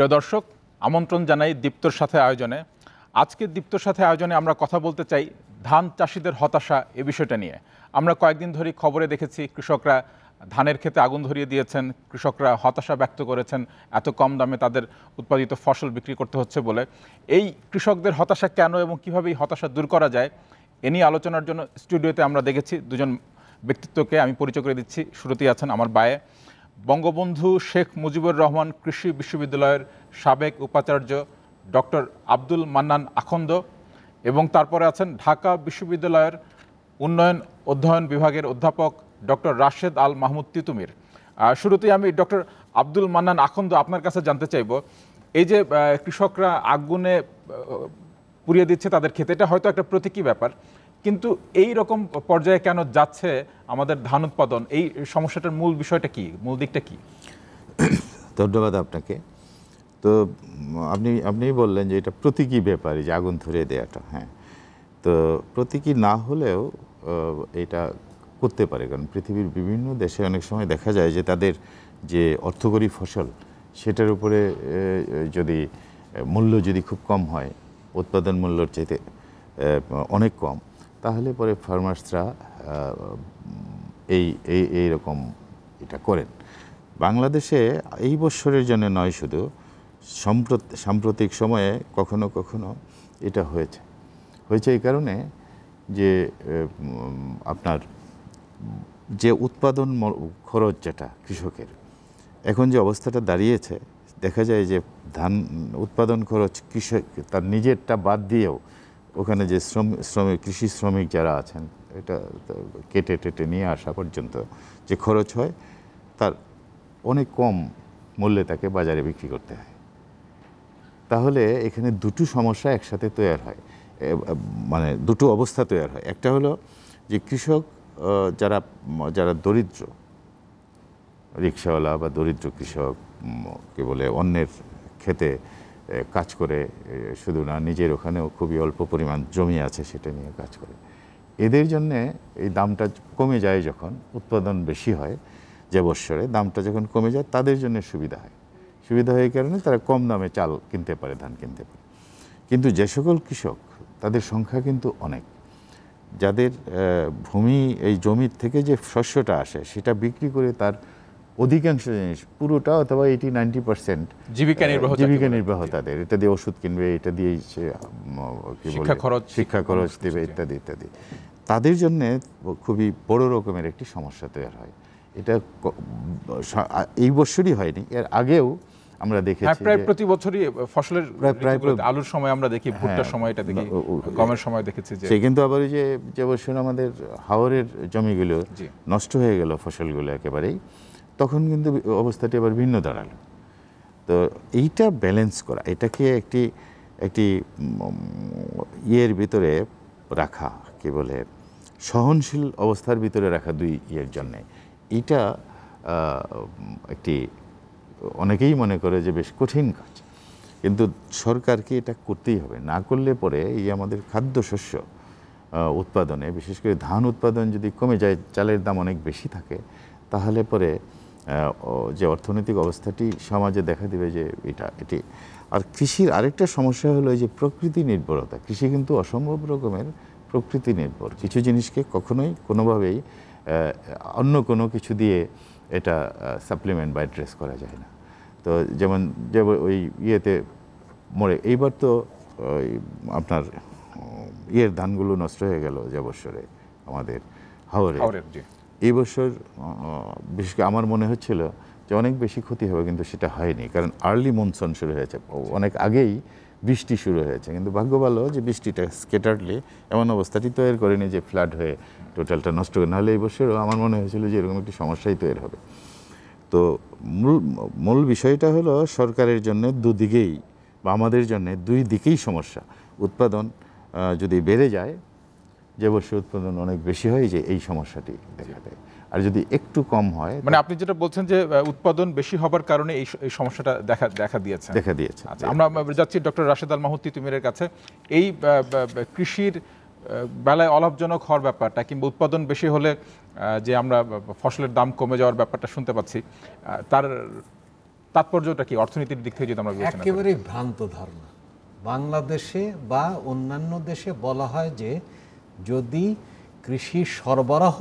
প্রিয় দর্শক আমন্ত্রণ জানাই দীপ্তর সাথে আয়োজনে আজকে দীপ্তর সাথে আয়োজনে আমরা কথা বলতে চাই ধান চাষিদের হতাশা এ বিষয়টা নিয়ে আমরা কয়েকদিন ধরে খবরে দেখেছি কৃষকরা ধানের ক্ষেতে আগুন ধরিয়ে দিয়েছেন কৃষকরা হতাশা ব্যক্ত করেছেন এত কম দামে তাদের উৎপাদিত ফসল বিক্রি করতে হচ্ছে বলে এই কৃষকদের হতাশা কেন এবং কীভাবে এই হতাশা দূর করা যায় এ নিয়ে আলোচনার জন্য স্টুডিওতে আমরা দেখেছি দুজন ব্যক্তিত্বকে আমি পরিচয় করে দিচ্ছি শুরুতেই আছেন আমার বায়ে বঙ্গবন্ধু শেখ মুজিবুর রহমান কৃষি বিশ্ববিদ্যালয়ের সাবেক উপাচার্য ডক্টর আব্দুল মান্নান আখন্দ এবং তারপরে আছেন ঢাকা বিশ্ববিদ্যালয়ের উন্নয়ন অধ্যয়ন বিভাগের অধ্যাপক ডক্টর রাশেদ আল মাহমুদ তিতুমির শুরুতেই আমি ডক্টর আব্দুল মান্নান আখন্দ আপনার কাছে জানতে চাইব এই যে কৃষকরা আগুনে পুড়িয়ে দিচ্ছে তাদের ক্ষেতে এটা হয়তো একটা প্রতীকী ব্যাপার কিন্তু এই রকম পর্যায়ে কেন যাচ্ছে আমাদের ধান উৎপাদন এই সমস্যাটার মূল বিষয়টা কি মূল দিকটা কি ধন্যবাদ আপনাকে তো আপনি আপনিই বললেন যে এটা প্রতীকী ব্যাপার যে আগুন ধরে দেওয়াটা হ্যাঁ তো প্রতীকী না হলেও এটা করতে পারে কারণ পৃথিবীর বিভিন্ন দেশে অনেক সময় দেখা যায় যে তাদের যে অর্থকরী ফসল সেটার উপরে যদি মূল্য যদি খুব কম হয় উৎপাদন মূল্যর চাইতে অনেক কম তাহলে পরে ফার্মার্সরা এই এই এইরকম এটা করেন বাংলাদেশে এই বছরের জন্য নয় শুধু সাম্প্রতিক সময়ে কখনো কখনো এটা হয়েছে হয়েছে এই কারণে যে আপনার যে উৎপাদন খরচ যেটা কৃষকের এখন যে অবস্থাটা দাঁড়িয়েছে দেখা যায় যে ধান উৎপাদন খরচ কৃষক তার নিজেরটা বাদ দিয়েও ওখানে যে শ্রম শ্রমিক কৃষি শ্রমিক যারা আছেন এটা কেটে টেটে নিয়ে আসা পর্যন্ত যে খরচ হয় তার অনেক কম মূল্যে তাকে বাজারে বিক্রি করতে হয় তাহলে এখানে দুটো সমস্যা একসাথে তৈরি হয় মানে দুটো অবস্থা তৈরি হয় একটা হলো যে কৃষক যারা যারা দরিদ্র রিক্সাওয়ালা বা দরিদ্র কৃষক কে বলে অন্যের খেতে কাজ করে শুধু না নিজের ওখানেও খুবই অল্প পরিমাণ জমি আছে সেটা নিয়ে কাজ করে এদের জন্য এই দামটা কমে যায় যখন উৎপাদন বেশি হয় যে বৎসরে দামটা যখন কমে যায় তাদের জন্য সুবিধা হয় সুবিধা হয়ে কারণে তারা কম দামে চাল কিনতে পারে ধান কিনতে পারে কিন্তু যে সকল কৃষক তাদের সংখ্যা কিন্তু অনেক যাদের ভূমি এই জমির থেকে যে শস্যটা আসে সেটা বিক্রি করে তার অধিকাংশ জিনিস পুরোটা অথবা এইটি নাইনটি পার্সেন্ট জীবিকা নির্বাহ জীবিকা নির্বাহ তাদের এটা দিয়ে ওষুধ কিনবে এটা দিয়ে সে শিক্ষা খরচ শিক্ষা খরচ দেবে ইত্যাদি ইত্যাদি তাদের জন্য খুবই বড় রকমের একটি সমস্যা তৈরি হয় এটা এই বছরই হয়নি এর আগেও আমরা দেখেছি হ্যাঁ, প্রায় প্রতি বছরই ফসলের প্রায় আলুর সময় আমরা দেখি ভুট্টার হ্যাঁ, সময় এটা দেখি গমের সময় দেখেছি যে কিন্তু আবার যে যে বছর আমাদের হাওরের জমিগুলো নষ্ট হয়ে গেল ফসলগুলো একেবারেই তখন কিন্তু অবস্থাটি আবার ভিন্ন দাঁড়ালো তো এইটা ব্যালেন্স করা এটাকে একটি একটি ইয়ের ভিতরে রাখা কি বলে সহনশীল অবস্থার ভিতরে রাখা দুই ইয়ের জন্যে এটা একটি অনেকেই মনে করে যে বেশ কঠিন কাজ কিন্তু সরকারকে এটা করতেই হবে না করলে পরে এই আমাদের খাদ্যশস্য উৎপাদনে বিশেষ করে ধান উৎপাদন যদি কমে যায় চালের দাম অনেক বেশি থাকে তাহলে পরে যে অর্থনৈতিক অবস্থাটি সমাজে দেখা দেবে যে এটা এটি আর কৃষির আরেকটা সমস্যা হলো যে প্রকৃতি নির্ভরতা কৃষি কিন্তু অসম্ভব রকমের প্রকৃতি নির্ভর কিছু জিনিসকে কখনোই কোনোভাবেই অন্য কোনো কিছু দিয়ে এটা সাপ্লিমেন্ট বা ড্রেস করা যায় না তো যেমন যে ওই ইয়েতে মরে এইবার তো আপনার ইয়ের ধানগুলো নষ্ট হয়ে গেল যে বছরে আমাদের হাওড়ে এই বছর বিশেষ করে আমার মনে হচ্ছিল যে অনেক বেশি ক্ষতি হবে কিন্তু সেটা হয়নি কারণ আর্লি মনসুন শুরু হয়েছে অনেক আগেই বৃষ্টি শুরু হয়েছে কিন্তু ভাগ্য ভালো যে বৃষ্টিটা স্কেটারলি এমন অবস্থাটি তৈরি করেনি যে ফ্লাড হয়ে টোটালটা নষ্ট করে নাহলে এই বছরও আমার মনে হয়েছিল যে এরকম একটি সমস্যাই তৈরি হবে তো মূল মূল বিষয়টা হলো সরকারের জন্য দুদিকেই বা আমাদের জন্য দুই দিকেই সমস্যা উৎপাদন যদি বেড়ে যায় জৈবস্য উৎপাদন অনেক বেশি হয় যে এই সমস্যাটি দেখা দেয় আর যদি একটু কম হয় মানে আপনি যেটা বলছেন যে উৎপাদন বেশি হবার কারণে এই সমস্যাটা দেখা দেখা দিয়েছে দেখা দিয়েছে আচ্ছা, আমরা যাচ্ছি ডক্টর রাশেদ আল মাহুতি তুমিরের কাছে এই কৃষির বেলায় অলাভজনক হওয়ার ব্যাপারটা কিংবা উৎপাদন বেশি হলে যে আমরা ফসলের দাম কমে যাওয়ার ব্যাপারটা শুনতে পাচ্ছি তার তাৎপর্যটা কি অর্থনীতির দিক থেকে যদি আমরা একেবারে ভ্রান্ত ধারণা বাংলাদেশে বা অন্যান্য দেশে বলা হয় যে যদি কৃষি সরবরাহ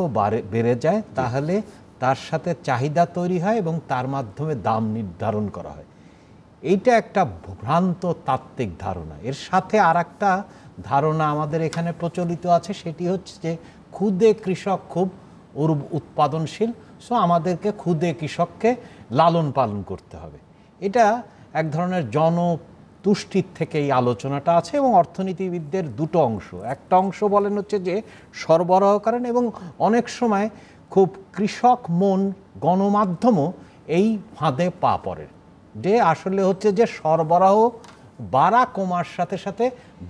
বেড়ে যায় তাহলে তার সাথে চাহিদা তৈরি হয় এবং তার মাধ্যমে দাম নির্ধারণ করা হয় এইটা একটা ভ্রান্ত তাত্ত্বিক ধারণা এর সাথে আর ধারণা আমাদের এখানে প্রচলিত আছে সেটি হচ্ছে যে ক্ষুদে কৃষক খুব উৎপাদনশীল সো আমাদেরকে ক্ষুদে কৃষককে লালন পালন করতে হবে এটা এক ধরনের জন তুষ্টির থেকে এই আলোচনাটা আছে এবং অর্থনীতিবিদদের দুটো অংশ একটা অংশ বলেন হচ্ছে যে সরবরাহ করেন এবং অনেক সময় খুব কৃষক মন গণমাধ্যমও এই ফাঁদে পা পড়ে যে আসলে হচ্ছে যে সরবরাহ বাড়া কমার সাথে সাথে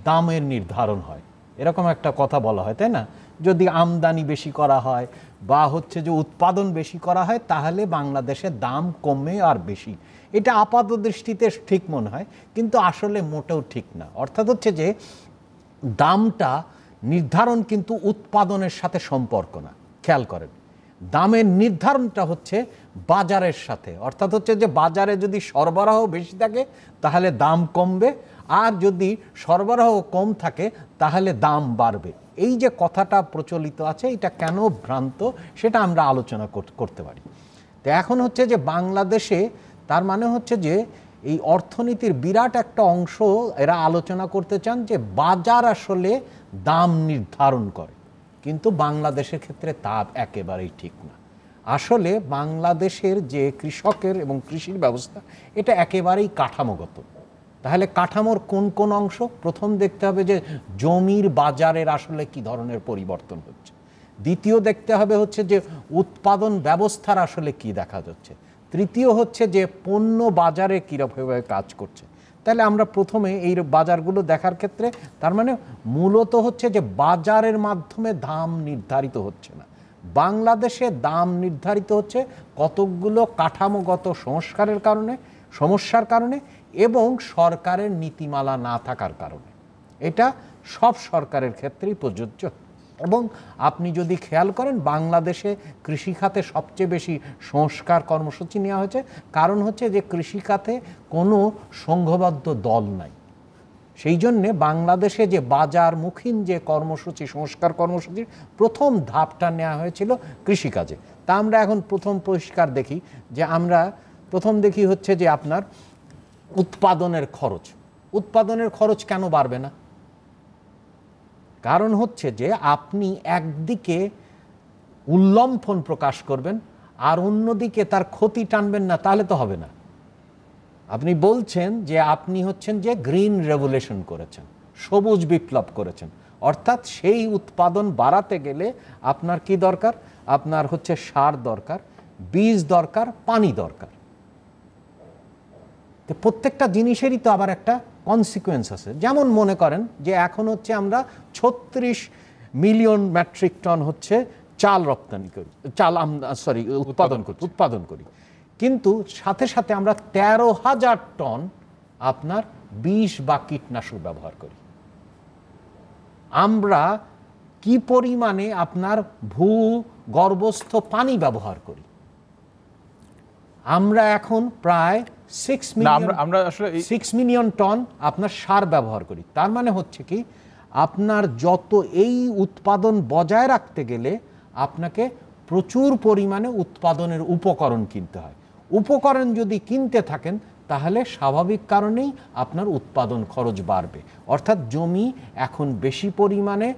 দামের নির্ধারণ হয় এরকম একটা কথা বলা হয় তাই না যদি আমদানি বেশি করা হয় বা হচ্ছে যে উৎপাদন বেশি করা হয় তাহলে বাংলাদেশে দাম কমে আর বেশি এটা আপাত দৃষ্টিতে ঠিক মনে হয় কিন্তু আসলে মোটেও ঠিক না অর্থাৎ হচ্ছে যে দামটা নির্ধারণ কিন্তু উৎপাদনের সাথে সম্পর্ক না খেয়াল করেন দামের নির্ধারণটা হচ্ছে বাজারের সাথে অর্থাৎ হচ্ছে যে বাজারে যদি সরবরাহ বেশি থাকে তাহলে দাম কমবে আর যদি সরবরাহ কম থাকে তাহলে দাম বাড়বে এই যে কথাটা প্রচলিত আছে এটা কেন ভ্রান্ত সেটা আমরা আলোচনা করতে পারি তো এখন হচ্ছে যে বাংলাদেশে তার মানে হচ্ছে যে এই অর্থনীতির বিরাট একটা অংশ এরা আলোচনা করতে চান যে বাজার আসলে দাম নির্ধারণ করে কিন্তু বাংলাদেশের ক্ষেত্রে তা একেবারেই ঠিক না আসলে বাংলাদেশের যে কৃষকের এবং কৃষির ব্যবস্থা এটা একেবারেই কাঠামোগত তাহলে কাঠামোর কোন কোন অংশ প্রথম দেখতে হবে যে জমির বাজারের আসলে কি ধরনের পরিবর্তন হচ্ছে দ্বিতীয় দেখতে হবে হচ্ছে যে উৎপাদন ব্যবস্থার আসলে কি দেখা যাচ্ছে তৃতীয় হচ্ছে যে পণ্য বাজারে কীরকমভাবে কাজ করছে তাহলে আমরা প্রথমে এই বাজারগুলো দেখার ক্ষেত্রে তার মানে মূলত হচ্ছে যে বাজারের মাধ্যমে দাম নির্ধারিত হচ্ছে না বাংলাদেশে দাম নির্ধারিত হচ্ছে কতকগুলো কাঠামোগত সংস্কারের কারণে সমস্যার কারণে এবং সরকারের নীতিমালা না থাকার কারণে এটা সব সরকারের ক্ষেত্রেই প্রযোজ্য এবং আপনি যদি খেয়াল করেন বাংলাদেশে কৃষিখাতে সবচেয়ে বেশি সংস্কার কর্মসূচি নেওয়া হয়েছে কারণ হচ্ছে যে কৃষিখাতে কোনো সংঘবদ্ধ দল নাই সেই জন্যে বাংলাদেশে যে বাজারমুখীন যে কর্মসূচি সংস্কার কর্মসূচির প্রথম ধাপটা নেওয়া হয়েছিল কৃষিকাজে তা আমরা এখন প্রথম পরিষ্কার দেখি যে আমরা প্রথম দেখি হচ্ছে যে আপনার উৎপাদনের খরচ উৎপাদনের খরচ কেন বাড়বে না কারণ হচ্ছে যে আপনি একদিকে উল্লম্ফন প্রকাশ করবেন আর অন্যদিকে তার ক্ষতি টানবেন না তাহলে তো হবে না আপনি বলছেন যে আপনি হচ্ছেন যে গ্রিন রেভুলেশন করেছেন সবুজ বিপ্লব করেছেন অর্থাৎ সেই উৎপাদন বাড়াতে গেলে আপনার কি দরকার আপনার হচ্ছে সার দরকার বীজ দরকার পানি দরকার প্রত্যেকটা জিনিসেরই তো আবার একটা কনসিকুয়েন্স আছে যেমন মনে করেন যে এখন হচ্ছে আমরা ছত্রিশ মিলিয়ন মেট্রিক টন হচ্ছে চাল রপ্তানি করি চাল সরি উৎপাদন করি উৎপাদন করি কিন্তু সাথে সাথে আমরা তেরো হাজার টন আপনার বিষ বা কীটনাশক ব্যবহার করি আমরা কি পরিমাণে আপনার ভূ গর্ভস্থ পানি ব্যবহার করি আমরা এখন প্রায় সিক্স মিলিয়ন আমরা আসলে সিক্স মিলিয়ন টন আপনার সার ব্যবহার করি তার মানে হচ্ছে কি আপনার যত এই উৎপাদন বজায় রাখতে গেলে আপনাকে প্রচুর পরিমাণে উৎপাদনের উপকরণ কিনতে হয় উপকরণ যদি কিনতে থাকেন তাহলে স্বাভাবিক কারণেই আপনার উৎপাদন খরচ বাড়বে অর্থাৎ জমি এখন বেশি পরিমাণে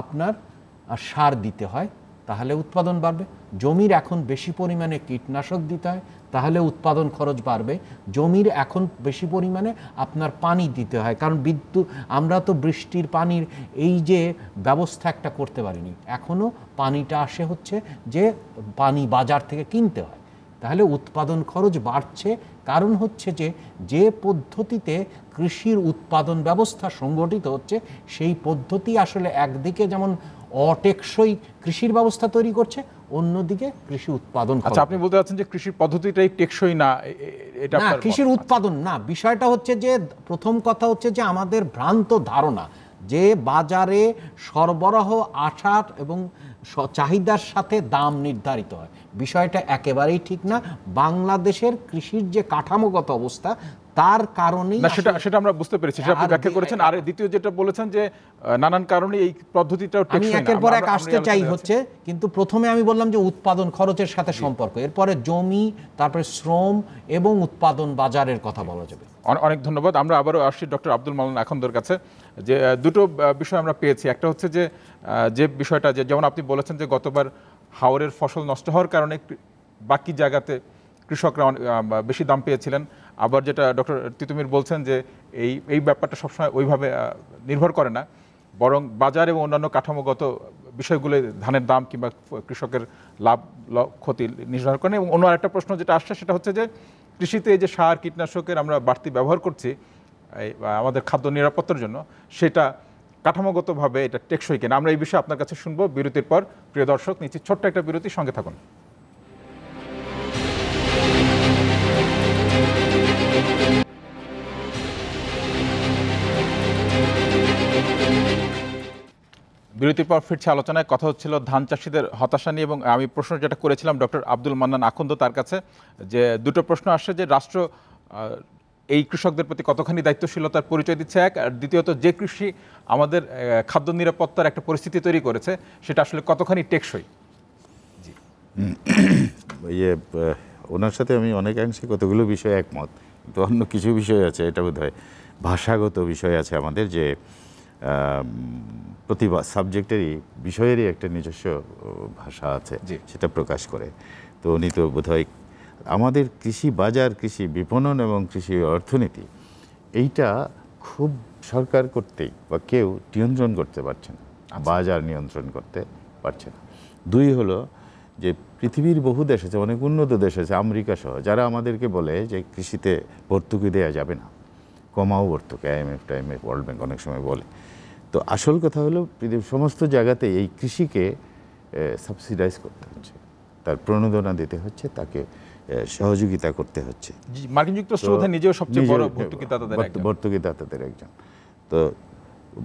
আপনার সার দিতে হয় তাহলে উৎপাদন বাড়বে জমির এখন বেশি পরিমাণে কীটনাশক দিতে হয় তাহলে উৎপাদন খরচ বাড়বে জমির এখন বেশি পরিমাণে আপনার পানি দিতে হয় কারণ বিদ্যুৎ আমরা তো বৃষ্টির পানির এই যে ব্যবস্থা একটা করতে পারিনি এখনও পানিটা আসে হচ্ছে যে পানি বাজার থেকে কিনতে হয় তাহলে উৎপাদন খরচ বাড়ছে কারণ হচ্ছে যে যে পদ্ধতিতে কৃষির উৎপাদন ব্যবস্থা সংগঠিত হচ্ছে সেই পদ্ধতি আসলে একদিকে যেমন অটেকসই কৃষির ব্যবস্থা তৈরি করছে অন্যদিকে কৃষি উৎপাদন আচ্ছা আপনি বলতে চাচ্ছেন যে কৃষির পদ্ধতিটাই টেকসই না এটা না কৃষির উৎপাদন না বিষয়টা হচ্ছে যে প্রথম কথা হচ্ছে যে আমাদের ভ্রান্ত ধারণা যে বাজারে সরবরাহ আসার এবং চাহিদার সাথে দাম নির্ধারিত হয় বিষয়টা একেবারেই ঠিক না বাংলাদেশের কৃষির যে কাঠামোগত অবস্থা তার কারণে সেটা সেটা আমরা বুঝতে পেরেছি সেটা আপনি ব্যাখ্যা করেছেন আর দ্বিতীয় যেটা বলেছেন যে নানান কারণে এই পদ্ধতিটাও আমি একের পর এক আসতে চাই হচ্ছে কিন্তু প্রথমে আমি বললাম যে উৎপাদন খরচের সাথে সম্পর্ক এরপরে জমি তারপরে শ্রম এবং উৎপাদন বাজারের কথা বলা যাবে অনেক ধন্যবাদ আমরা আবারও আসছি ডক্টর আব্দুল মালান আখন্দর কাছে যে দুটো বিষয় আমরা পেয়েছি একটা হচ্ছে যে যে বিষয়টা যে যেমন আপনি বলেছেন যে গতবার হাওরের ফসল নষ্ট হওয়ার কারণে বাকি জায়গাতে কৃষকরা বেশি দাম পেয়েছিলেন আবার যেটা ডক্টর তিতুমির বলছেন যে এই এই ব্যাপারটা সবসময় ওইভাবে নির্ভর করে না বরং বাজার এবং অন্যান্য কাঠামোগত বিষয়গুলো ধানের দাম কিংবা কৃষকের লাভ ক্ষতি নির্ধারণ করে এবং অন্য আরেকটা প্রশ্ন যেটা আসছে সেটা হচ্ছে যে কৃষিতে যে সার কীটনাশকের আমরা বাড়তি ব্যবহার করছি আমাদের খাদ্য নিরাপত্তার জন্য সেটা কাঠামোগতভাবে এটা টেকসই কিনা আমরা এই বিষয়ে আপনার কাছে শুনবো বিরতির পর প্রিয় দর্শক নিচ্ছি ছোট্ট একটা বিরতি সঙ্গে থাকুন বিরতির পর ফিরছে আলোচনায় কথা হচ্ছিল ধান চাষিদের হতাশা নিয়ে এবং আমি প্রশ্ন যেটা করেছিলাম ডক্টর আব্দুল মান্নান আখন্দ তার কাছে যে দুটো প্রশ্ন আসছে যে রাষ্ট্র এই কৃষকদের প্রতি কতখানি দায়িত্বশীলতার পরিচয় দিচ্ছে এক আর দ্বিতীয়ত যে কৃষি আমাদের খাদ্য নিরাপত্তার একটা পরিস্থিতি তৈরি করেছে সেটা আসলে কতখানি টেকসই ইয়ে ওনার সাথে আমি অনেকাংশে কতগুলো বিষয়ে একমত তো অন্য কিছু বিষয় আছে এটা বোধ ভাষাগত বিষয় আছে আমাদের যে প্রতি সাবজেক্টেরই বিষয়েরই একটা নিজস্ব ভাষা আছে সেটা প্রকাশ করে তো উনি তো বোধহয় আমাদের কৃষি বাজার কৃষি বিপণন এবং কৃষি অর্থনীতি এইটা খুব সরকার করতেই বা কেউ নিয়ন্ত্রণ করতে পারছে না আচ্ছা। বাজার নিয়ন্ত্রণ করতে পারছে না দুই হলো যে পৃথিবীর বহু দেশ আছে অনেক উন্নত দেশ আছে আমেরিকা সহ যারা আমাদেরকে বলে যে কৃষিতে ভর্তুকি দেওয়া যাবে না কমাও ভর্তুকি আইএমএফ টাইমএফ ওয়ার্ল্ড ব্যাঙ্ক অনেক সময় বলে তো আসল কথা হলো পৃথিবীর সমস্ত জায়গাতে এই কৃষিকে সাবসিডাইজ করতে হচ্ছে তার প্রণোদনা দিতে হচ্ছে তাকে সহযোগিতা করতে হচ্ছে মার্কিন যুক্তরাষ্ট্র নিজেও সবচেয়ে বড় ভর্তুকিদাতাদের একজন তো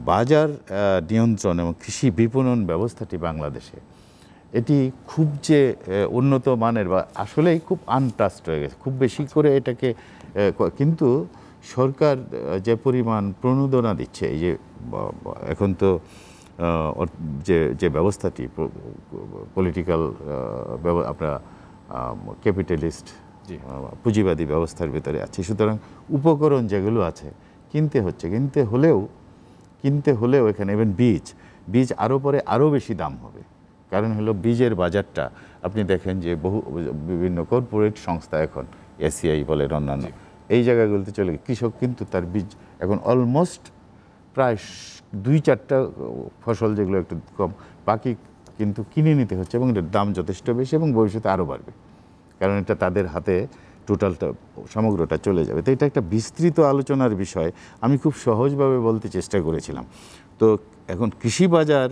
বাজার নিয়ন্ত্রণ এবং কৃষি বিপণন ব্যবস্থাটি বাংলাদেশে এটি খুব যে উন্নত মানের বা আসলেই খুব আনট্রাস্ট হয়ে গেছে খুব বেশি আচ্ছা। করে এটাকে কিন্তু সরকার যে পরিমাণ প্রণোদনা দিচ্ছে এই যে এখন তো যে যে ব্যবস্থাটি পলিটিক্যাল আপনার ক্যাপিটালিস্ট পুঁজিবাদী ব্যবস্থার ভিতরে আছে সুতরাং উপকরণ যেগুলো আছে কিনতে হচ্ছে কিনতে হলেও কিনতে হলেও এখানে ইভেন বীজ বীজ আরও পরে আরও বেশি দাম হবে কারণ হলো বীজের বাজারটা আপনি দেখেন যে বহু বিভিন্ন কর্পোরেট সংস্থা এখন এসিআই e বলেন অন্যান্য এই জায়গাগুলোতে চলে গেছে কৃষক কিন্তু তার বীজ এখন অলমোস্ট প্রায় দুই চারটা ফসল যেগুলো একটু কম বাকি কিন্তু কিনে নিতে হচ্ছে এবং এটার দাম যথেষ্ট বেশি এবং ভবিষ্যতে আরও বাড়বে কারণ এটা তাদের হাতে টোটালটা সমগ্রটা চলে যাবে তো এটা একটা বিস্তৃত আলোচনার বিষয় আমি খুব সহজভাবে বলতে চেষ্টা করেছিলাম তো এখন কৃষি বাজার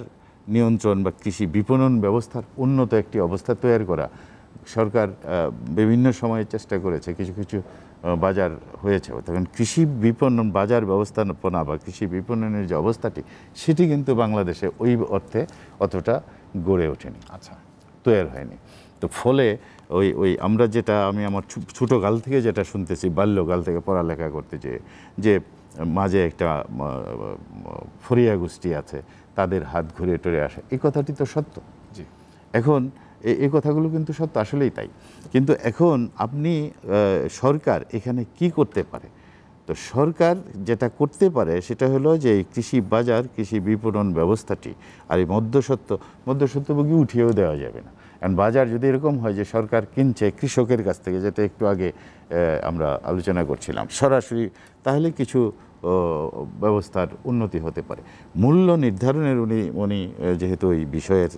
নিয়ন্ত্রণ বা কৃষি বিপণন ব্যবস্থার উন্নত একটি অবস্থা তৈরি করা সরকার বিভিন্ন সময়ে চেষ্টা করেছে কিছু কিছু বাজার হয়েছে তখন কৃষি বিপণন বাজার ব্যবস্থাপনা বা কৃষি বিপণনের যে অবস্থাটি সেটি কিন্তু বাংলাদেশে ওই অর্থে অতটা গড়ে ওঠেনি আচ্ছা তৈরি হয়নি তো ফলে ওই ওই আমরা যেটা আমি আমার ছোটো গাল থেকে যেটা শুনতেছি বাল্যকাল থেকে পড়ালেখা করতে যে যে মাঝে একটা ফরিয়া গোষ্ঠী আছে তাদের হাত ঘুরে টরে আসে এই কথাটি তো সত্য এখন এই কথাগুলো কিন্তু সত্য আসলেই তাই কিন্তু এখন আপনি সরকার এখানে কি করতে পারে তো সরকার যেটা করতে পারে সেটা হলো যে কৃষি বাজার কৃষি বিপণন ব্যবস্থাটি আর এই মধ্যসত্ব মধ্যসত্ত্বভোগী উঠিয়েও দেওয়া যাবে না কারণ বাজার যদি এরকম হয় যে সরকার কিনছে কৃষকের কাছ থেকে যেটা একটু আগে আমরা আলোচনা করছিলাম সরাসরি তাহলে কিছু ব্যবস্থার উন্নতি হতে পারে মূল্য নির্ধারণের উনি উনি যেহেতু এই বিষয়ের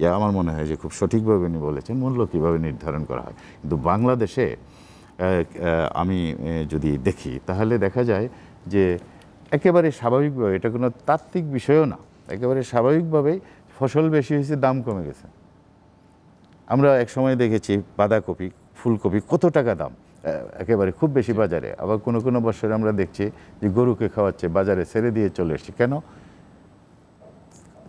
ইয়া আমার মনে হয় যে খুব সঠিকভাবে উনি বলেছেন মূল্য কীভাবে নির্ধারণ করা হয় কিন্তু বাংলাদেশে আমি যদি দেখি তাহলে দেখা যায় যে একেবারে স্বাভাবিকভাবে এটা কোনো তাত্ত্বিক বিষয়ও না একেবারে স্বাভাবিকভাবেই ফসল বেশি হয়েছে দাম কমে গেছে আমরা এক সময় দেখেছি বাঁধাকপি ফুলকপি কত টাকা দাম একেবারে খুব বেশি বাজারে আবার কোনো কোনো বছরে আমরা দেখছি যে গরুকে খাওয়াচ্ছে বাজারে ছেড়ে দিয়ে চলে এসছে কেন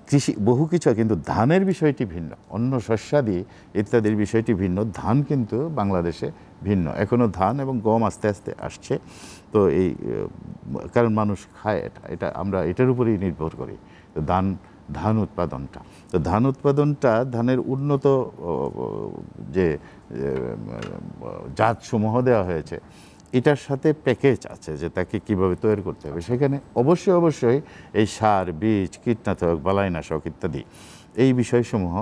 কৃষি বহু কিছু কিন্তু ধানের বিষয়টি ভিন্ন অন্য শস্যাদি ইত্যাদির বিষয়টি ভিন্ন ধান কিন্তু বাংলাদেশে ভিন্ন এখনও ধান এবং গম আস্তে আস্তে আসছে তো এই কারণ মানুষ খায় এটা এটা আমরা এটার উপরেই নির্ভর করি তো ধান ধান উৎপাদনটা তো ধান উৎপাদনটা ধানের উন্নত যে জাতসমূহ দেওয়া হয়েছে এটার সাথে প্যাকেজ আছে যে তাকে কীভাবে তৈরি করতে হবে সেখানে অবশ্যই অবশ্যই এই সার বীজ কীটনাশক বালাইনাশক ইত্যাদি এই বিষয়সমূহ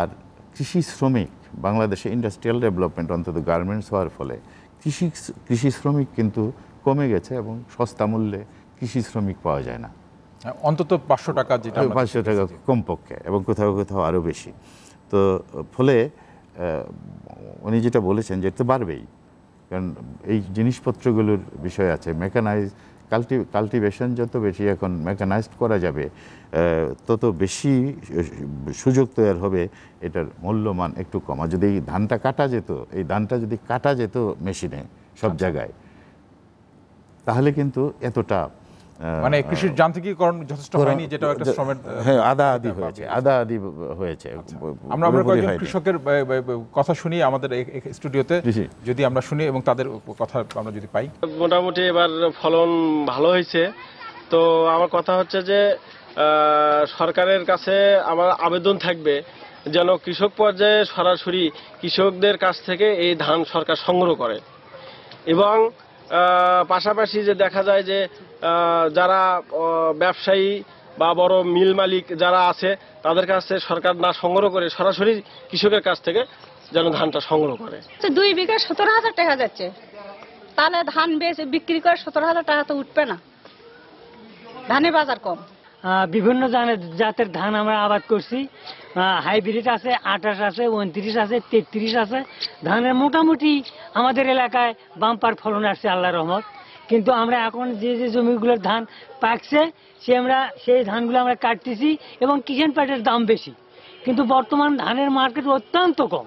আর কৃষি শ্রমিক বাংলাদেশে ইন্ডাস্ট্রিয়াল ডেভেলপমেন্ট অন্তত গার্মেন্টস হওয়ার ফলে কৃষি কৃষি শ্রমিক কিন্তু কমে গেছে এবং সস্তা মূল্যে কৃষি শ্রমিক পাওয়া যায় না হ্যাঁ, অন্তত পাঁচশো টাকা যেটা পাঁচশো টাকা কমপক্ষে এবং কোথাও কোথাও আরও বেশি তো ফলে উনি যেটা বলেছেন যে তো বাড়বেই কারণ এই জিনিসপত্রগুলোর বিষয় আছে মেকানাইজ কাল্টি কাল্টিভেশন যত বেশি এখন মেকানাইজড করা যাবে তত বেশি সুযোগ তৈরি হবে এটার মূল্যমান একটু কমা যদি এই ধানটা কাটা যেত এই ধানটা যদি কাটা যেত মেশিনে সব আচ্ছা। জায়গায় তাহলে কিন্তু এতটা মানে কৃষির যান্ত্রিকীকরণ যথেষ্ট হয়নি যেটা একটা শ্রমের হ্যাঁ আদা আদি হয়েছে আদা আদি হয়েছে আচ্ছা। আমরা আমরা কয়েকজন কৃষকের কথা শুনি আমাদের স্টুডিওতে যদি আমরা শুনি এবং তাদের কথা আমরা যদি পাই মোটামুটি এবার ফলন ভালো হয়েছে তো আমার কথা হচ্ছে যে সরকারের কাছে আমার আবেদন থাকবে যেন কৃষক পর্যায়ে সরাসরি কৃষকদের কাছ থেকে এই ধান সরকার সংগ্রহ করে এবং পাশাপাশি যে দেখা যায় যে যারা ব্যবসায়ী বা বড় মিল মালিক যারা আছে তাদের কাছে সরকার না সংগ্রহ করে সরাসরি কৃষকের কাছ থেকে যেন ধানটা সংগ্রহ করে আচ্ছা, দুই বিঘা সতেরো হাজার টাকা যাচ্ছে তাহলে ধান বেচে বিক্রি করে সতেরো হাজার টাকা তো উঠবে না ধানের বাজার কম বিভিন্ন জাতের ধান আমরা আবাদ করছি হাইব্রিড আছে আঠাশ আছে উনত্রিশ আছে তেত্রিশ আছে ধানের মোটামুটি আমাদের এলাকায় বাম্পার ফলন আসছে আল্লাহ রহমত কিন্তু আমরা এখন যে যে জমিগুলোর ধান পাকছে সে আমরা সেই ধানগুলো আমরা কাটতেছি এবং কিষেন প্যাটের দাম বেশি কিন্তু বর্তমান ধানের মার্কেট অত্যন্ত কম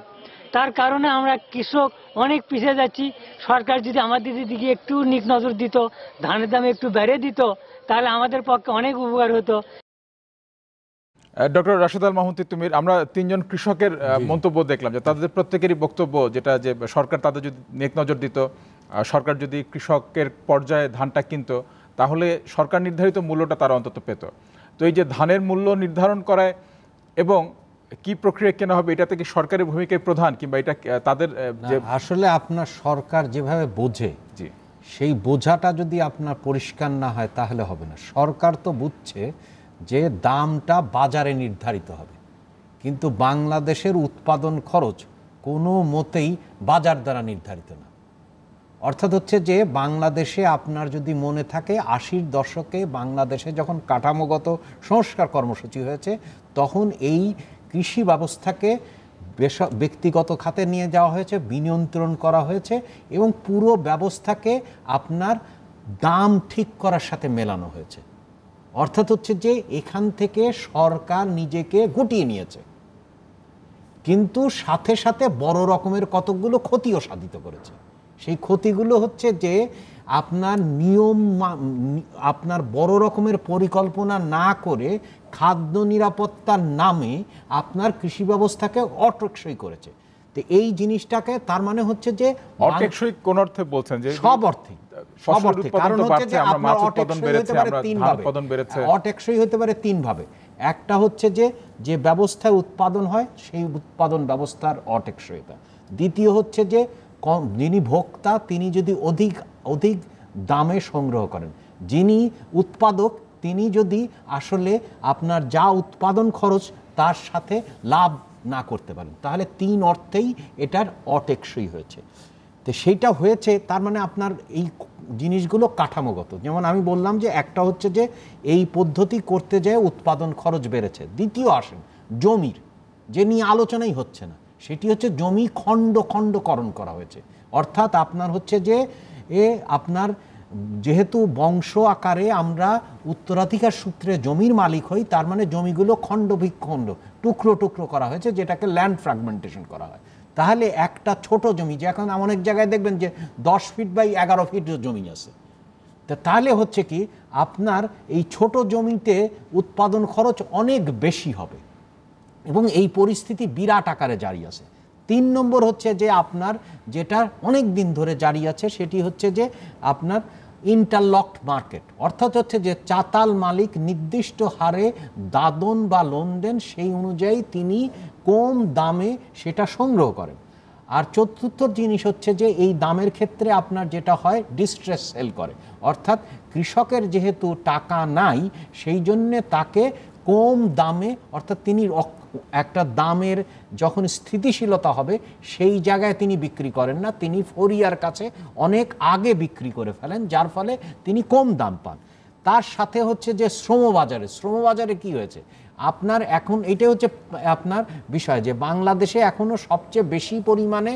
তার কারণে আমরা কৃষক অনেক পিছিয়ে যাচ্ছি সরকার যদি আমাদের দিকে একটু নিক নজর দিত ধানের দাম একটু বেড়ে দিত তাহলে আমাদের পক্ষে অনেক উপকার হতো ডক্টর রাশেদ আল মাহমুদ তুমির আমরা তিনজন কৃষকের মন্তব্য দেখলাম যে তাদের প্রত্যেকেরই বক্তব্য যেটা যে সরকার তাদের যদি নেক নজর দিত সরকার যদি কৃষকের পর্যায়ে ধানটা কিনত তাহলে সরকার নির্ধারিত মূল্যটা তারা অন্তত পেত তো এই যে ধানের মূল্য নির্ধারণ করায় এবং কি প্রক্রিয়া কেনা হবে এটা থেকে সরকারের ভূমিকায় প্রধান কিংবা এটা তাদের আসলে আপনার সরকার যেভাবে বোঝে জি সেই বোঝাটা যদি আপনার পরিষ্কার না হয় তাহলে হবে না সরকার তো বুঝছে যে দামটা বাজারে নির্ধারিত হবে কিন্তু বাংলাদেশের উৎপাদন খরচ কোনো মতেই বাজার দ্বারা নির্ধারিত না অর্থাৎ হচ্ছে যে বাংলাদেশে আপনার যদি মনে থাকে আশির দশকে বাংলাদেশে যখন কাঠামোগত সংস্কার কর্মসূচি হয়েছে তখন এই কৃষি ব্যবস্থাকে ব্যক্তিগত খাতে নিয়ে যাওয়া হয়েছে বিনিয়ন্ত্রণ করা হয়েছে এবং পুরো ব্যবস্থাকে আপনার দাম ঠিক করার সাথে মেলানো হয়েছে অর্থাৎ হচ্ছে যে এখান থেকে সরকার নিজেকে গুটিয়ে নিয়েছে কিন্তু সাথে সাথে বড় রকমের কতকগুলো ক্ষতিও সাধিত করেছে সেই ক্ষতিগুলো হচ্ছে যে আপনার নিয়ম আপনার বড় রকমের পরিকল্পনা না করে খাদ্য নিরাপত্তার নামে আপনার কৃষি ব্যবস্থাকে অটকসই করেছে তো এই জিনিসটাকে তার মানে হচ্ছে যে অটকসই কোন অর্থে বলছেন যে সব অর্থে সব অর্থে কারণ হচ্ছে যে আপনার হতে পারে তিন ভাবে হ্যাঁ, হতে পারে তিন ভাবে একটা হচ্ছে যে যে ব্যবস্থায় উৎপাদন হয় সেই উৎপাদন ব্যবস্থার অটেকসইতা দ্বিতীয় হচ্ছে যে কম যিনি ভোক্তা তিনি যদি অধিক অধিক দামে সংগ্রহ করেন যিনি উৎপাদক তিনি যদি আসলে আপনার যা উৎপাদন খরচ তার সাথে লাভ না করতে পারেন তাহলে তিন অর্থেই এটার অটেকসই হয়েছে তো সেইটা হয়েছে তার মানে আপনার এই জিনিসগুলো কাঠামোগত যেমন আমি বললাম যে একটা হচ্ছে যে এই পদ্ধতি করতে যেয়ে উৎপাদন খরচ বেড়েছে দ্বিতীয় আসেন জমির যে নিয়ে আলোচনাই হচ্ছে না সেটি হচ্ছে জমি খণ্ড খণ্ডকরণ করা হয়েছে অর্থাৎ আপনার হচ্ছে যে এ আপনার যেহেতু বংশ আকারে আমরা উত্তরাধিকার সূত্রে জমির মালিক হই তার মানে জমিগুলো খণ্ড টুকরো টুকরো করা হয়েছে যেটাকে ল্যান্ড ফ্র্যাগমেন্টেশন করা হয় তাহলে একটা ছোট জমি যে এখন অনেক জায়গায় দেখবেন যে দশ ফিট বাই এগারো ফিট জমি আছে তা তাহলে হচ্ছে কি আপনার এই ছোট জমিতে উৎপাদন খরচ অনেক বেশি হবে এবং এই পরিস্থিতি বিরাট আকারে জারি আছে তিন নম্বর হচ্ছে যে আপনার যেটা অনেক দিন ধরে জারি আছে সেটি হচ্ছে যে আপনার ইন্টারলকড মার্কেট অর্থাৎ হচ্ছে যে চাতাল মালিক নির্দিষ্ট হারে দাদন বা লোন দেন সেই অনুযায়ী তিনি কম দামে সেটা সংগ্রহ করেন আর চতুর্থ জিনিস হচ্ছে যে এই দামের ক্ষেত্রে আপনার যেটা হয় ডিস্ট্রেস সেল করে অর্থাৎ কৃষকের যেহেতু টাকা নাই সেই জন্যে তাকে কম দামে অর্থাৎ তিনি একটা দামের যখন স্থিতিশীলতা হবে সেই জায়গায় তিনি বিক্রি করেন না তিনি ফরিয়ার কাছে অনেক আগে বিক্রি করে ফেলেন যার ফলে তিনি কম দাম পান তার সাথে হচ্ছে যে শ্রমবাজারে শ্রমবাজারে কি হয়েছে আপনার এখন এটা হচ্ছে আপনার বিষয় যে বাংলাদেশে এখনও সবচেয়ে বেশি পরিমাণে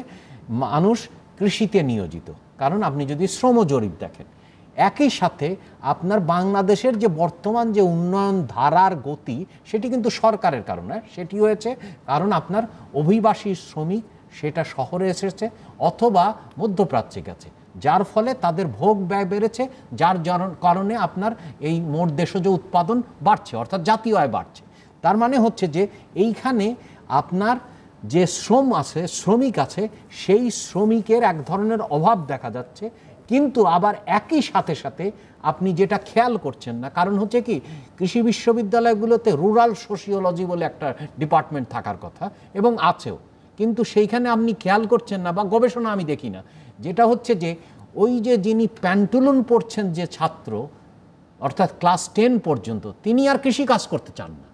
মানুষ কৃষিতে নিয়োজিত কারণ আপনি যদি শ্রম জরিপ দেখেন একই সাথে আপনার বাংলাদেশের যে বর্তমান যে উন্নয়ন ধারার গতি সেটি কিন্তু সরকারের কারণে সেটি হয়েছে কারণ আপনার অভিবাসী শ্রমিক সেটা শহরে এসেছে অথবা মধ্যপ্রাচ্যে গেছে যার ফলে তাদের ভোগ ব্যয় বেড়েছে যার কারণে আপনার এই মোট দেশজ উৎপাদন বাড়ছে অর্থাৎ জাতীয় আয় বাড়ছে তার মানে হচ্ছে যে এইখানে আপনার যে শ্রম আছে শ্রমিক আছে সেই শ্রমিকের এক ধরনের অভাব দেখা যাচ্ছে কিন্তু আবার একই সাথে সাথে আপনি যেটা খেয়াল করছেন না কারণ হচ্ছে কি কৃষি বিশ্ববিদ্যালয়গুলোতে রুরাল সোশিওলজি বলে একটা ডিপার্টমেন্ট থাকার কথা এবং আছেও কিন্তু সেইখানে আপনি খেয়াল করছেন না বা গবেষণা আমি দেখি না যেটা হচ্ছে যে ওই যে যিনি প্যান্টুলুন পড়ছেন যে ছাত্র অর্থাৎ ক্লাস টেন পর্যন্ত তিনি আর কৃষি কাজ করতে চান না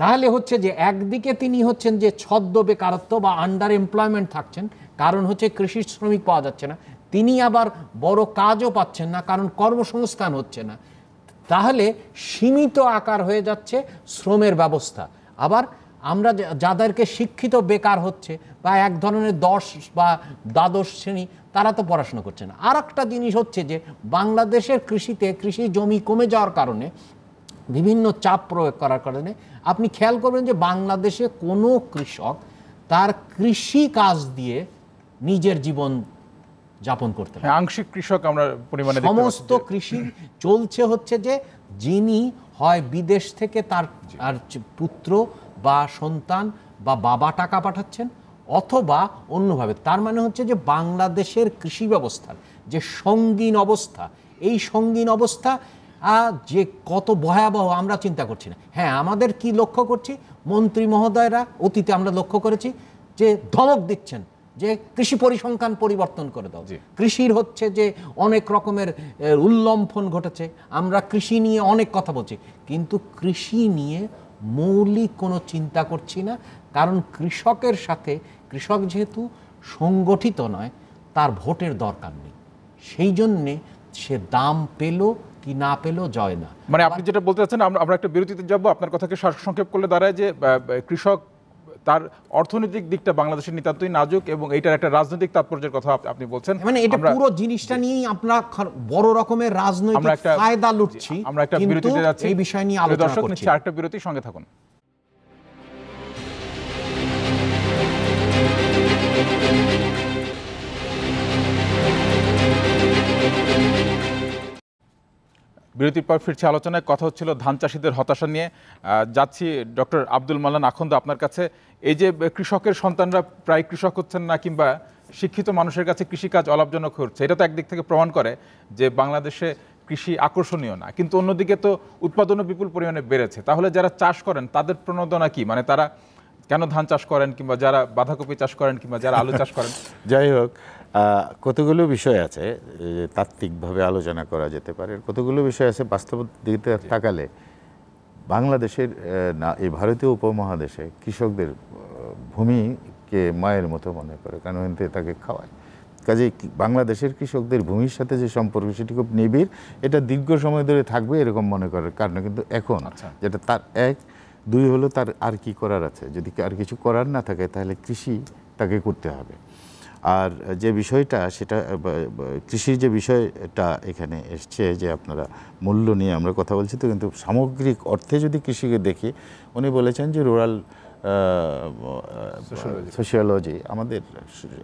তাহলে হচ্ছে যে একদিকে তিনি হচ্ছেন যে ছদ্ম বেকারত্ব বা আন্ডার এমপ্লয়মেন্ট থাকছেন কারণ হচ্ছে কৃষি শ্রমিক পাওয়া যাচ্ছে না তিনি আবার বড় কাজও পাচ্ছেন না কারণ কর্মসংস্থান হচ্ছে না তাহলে সীমিত আকার হয়ে যাচ্ছে শ্রমের ব্যবস্থা আবার আমরা যাদেরকে শিক্ষিত বেকার হচ্ছে বা এক ধরনের দশ বা দ্বাদশ শ্রেণী তারা তো পড়াশোনা করছে না আর একটা জিনিস হচ্ছে যে বাংলাদেশের কৃষিতে কৃষি জমি কমে যাওয়ার কারণে বিভিন্ন চাপ প্রয়োগ করার কারণে আপনি খেয়াল করবেন যে বাংলাদেশে কোনো কৃষক তার কৃষি কাজ দিয়ে নিজের জীবন যাপন করতে পারে হ্যাঁ, আংশিক কৃষক আমরা পরিমাণে সমস্ত কৃষি চলছে হচ্ছে যে যিনি হয় বিদেশ থেকে তার আর পুত্র বা সন্তান বা বাবা টাকা পাঠাচ্ছেন অথবা অন্যভাবে তার মানে হচ্ছে যে বাংলাদেশের কৃষি ব্যবস্থার যে সঙ্গীন অবস্থা এই সঙ্গীন অবস্থা যে কত ভয়াবহ আমরা চিন্তা করছি না হ্যাঁ আমাদের কি লক্ষ্য করছি মন্ত্রী মহোদয়রা অতীতে আমরা লক্ষ্য করেছি যে ধমক দিচ্ছেন যে কৃষি পরিসংখ্যান পরিবর্তন করে দাও কৃষির হচ্ছে যে অনেক রকমের উল্লম্ফন ঘটেছে আমরা কৃষি নিয়ে অনেক কথা বলছি কিন্তু কৃষি নিয়ে মৌলিক কোনো চিন্তা করছি না কারণ কৃষকের সাথে কৃষক যেহেতু সংগঠিত নয় তার ভোটের দরকার নেই সেই জন্যে সে দাম পেল কি না পেল জয় না মানে আপনি যেটা বলতে চাচ্ছেন আমরা একটা বিরতিতে যাবো আপনার কথাকে সংক্ষেপ করলে দাঁড়ায় যে কৃষক তার অর্থনৈতিক দিকটা বাংলাদেশের নিতান্তই নাজুক এবং এটার একটা রাজনৈতিক তাৎপর্যের কথা আপনি বলছেন মানে এটা পুরো জিনিসটা নিয়েই আমরা বড় রকমের রাজনৈতিক ফায়দা লুটছি আমরা একটা বিরতিতে যাচ্ছি এই বিষয় নিয়ে আলোচনা করছি আরেকটা বিরতি সঙ্গে থাকুন বিরতির পর ফিরছি আলোচনায় কথা হচ্ছিল ধান চাষিদের হতাশা নিয়ে যাচ্ছি ডক্টর আব্দুল মালান আখন্দ আপনার কাছে এই যে কৃষকের সন্তানরা প্রায় কৃষক হচ্ছেন না কিংবা শিক্ষিত মানুষের কাছে কৃষিকাজ অলাভজনক হচ্ছে এটা তো একদিক থেকে প্রমাণ করে যে বাংলাদেশে কৃষি আকর্ষণীয় না কিন্তু অন্যদিকে তো উৎপাদনও বিপুল পরিমাণে বেড়েছে তাহলে যারা চাষ করেন তাদের প্রণোদনা কি মানে তারা কেন ধান চাষ করেন কিংবা যারা বাঁধাকপি চাষ করেন কিংবা যারা আলু চাষ করেন যাই হোক কতগুলো বিষয় আছে তাত্ত্বিকভাবে আলোচনা করা যেতে পারে কতগুলো বিষয় আছে বাস্তব দিকে তাকালে বাংলাদেশের না এই ভারতীয় উপমহাদেশে কৃষকদের ভূমিকে মায়ের মতো মনে করে কারণ এতে তাকে খাওয়ায় কাজে বাংলাদেশের কৃষকদের ভূমির সাথে যে সম্পর্ক সেটি খুব নিবিড় এটা দীর্ঘ সময় ধরে থাকবে এরকম মনে করার কারণে কিন্তু এখন আচ্ছা। যেটা তার এক দুই হলো তার আর কি করার আছে যদি আর কিছু করার না থাকে তাহলে কৃষি তাকে করতে হবে আর যে বিষয়টা সেটা কৃষির যে বিষয়টা এখানে এসছে যে আপনারা মূল্য নিয়ে আমরা কথা বলছি তো কিন্তু সামগ্রিক অর্থে যদি কৃষিকে দেখি উনি বলেছেন যে রুরাল সোশিয়োলজি আমাদের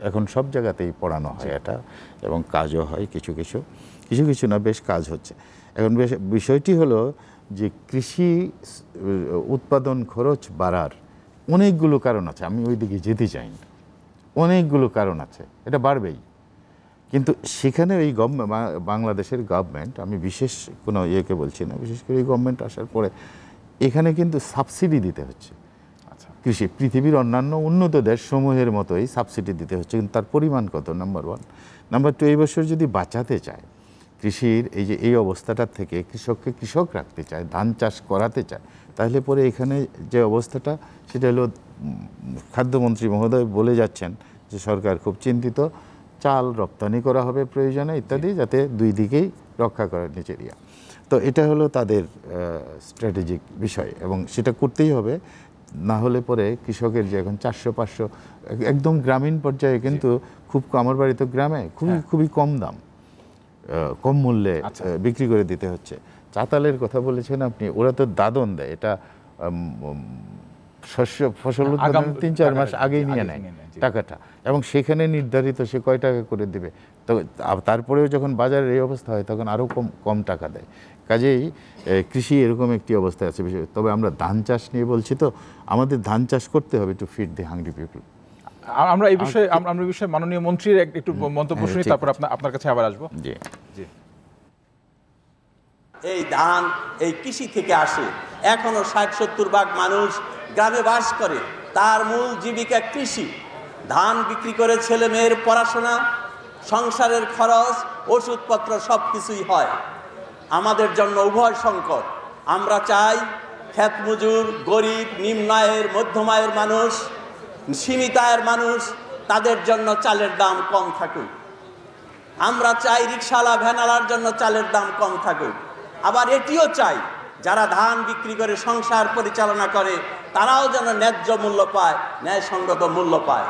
এখন সব জায়গাতেই পড়ানো হয় এটা এবং কাজও হয় কিছু কিছু কিছু কিছু না বেশ কাজ হচ্ছে এখন বেশ বিষয়টি হলো যে কৃষি উৎপাদন খরচ বাড়ার অনেকগুলো কারণ আছে আমি ওই দিকে যেতে চাই না অনেকগুলো কারণ আছে এটা বাড়বেই কিন্তু সেখানে এই গভর্নমেন্ট বাংলাদেশের গভর্নমেন্ট আমি বিশেষ কোনো ইয়েকে বলছি না বিশেষ করে এই গভর্নমেন্ট আসার পরে এখানে কিন্তু সাবসিডি দিতে হচ্ছে আচ্ছা কৃষি পৃথিবীর অন্যান্য উন্নত দেশসমূহের মতোই সাবসিডি দিতে হচ্ছে কিন্তু তার পরিমাণ কত নাম্বার ওয়ান নাম্বার টু এই বছর যদি বাঁচাতে চায় কৃষির এই যে এই অবস্থাটার থেকে কৃষককে কৃষক রাখতে চায় ধান চাষ করাতে চায় তাহলে পরে এখানে যে অবস্থাটা সেটা হলো খাদ্যমন্ত্রী মহোদয় বলে যাচ্ছেন যে সরকার খুব চিন্তিত চাল রপ্তানি করা হবে প্রয়োজনে ইত্যাদি যাতে দুই দিকেই রক্ষা করে নিচেরিয়া তো এটা হলো তাদের স্ট্র্যাটেজিক বিষয় এবং সেটা করতেই হবে না হলে পরে কৃষকের যে এখন চারশো পাঁচশো একদম গ্রামীণ পর্যায়ে কিন্তু খুব আমার বাড়ি তো গ্রামে খুবই হ্যাঁ। খুবই কম দাম কম মূল্যে আচ্ছা। বিক্রি করে দিতে হচ্ছে চাতালের কথা বলেছেন আপনি ওরা তো দাদন দেয় এটা শস্য ফসল হ্যাঁ, উৎপাদন তিন চার মাস আগেই নিয়ে নেয় টাকাটা এবং সেখানে নির্ধারিত সে কয় টাকা করে দেবে তো তারপরেও যখন বাজারের এই অবস্থা হয় তখন আরও কম কম টাকা দেয় কাজেই কৃষি এরকম একটি অবস্থায় আছে বিষয় তবে আমরা ধান চাষ নিয়ে বলছি তো আমাদের ধান চাষ করতে হবে to feed the hungry people আমরা এই বিষয়ে আমরা এই বিষয়ে মাননীয় মন্ত্রীর একটু মন্তব্য হ্যাঁ, শুনি তারপর আপনার আপনার কাছে আবার আসবো জি জি এই ধান এই কৃষি থেকে আসে এখনো ষাট সত্তর ভাগ মানুষ গ্রামে বাস করে তার মূল জীবিকা কৃষি ধান বিক্রি করে ছেলে মেয়ের পড়াশোনা সংসারের খরচ ওষুধপত্র সব কিছুই হয় আমাদের জন্য উভয় সংকট আমরা চাই মজুর গরিব নিম্ন আয়ের মধ্যম আয়ের মানুষ সীমিত আয়ের মানুষ তাদের জন্য চালের দাম কম থাকুক আমরা চাই রিক্সালা ভ্যানালার জন্য চালের দাম কম থাকুক আবার এটিও চাই যারা ধান বিক্রি করে সংসার পরিচালনা করে তারাও যেন ন্যায্য মূল্য পায় ন্যায়সঙ্গত মূল্য পায়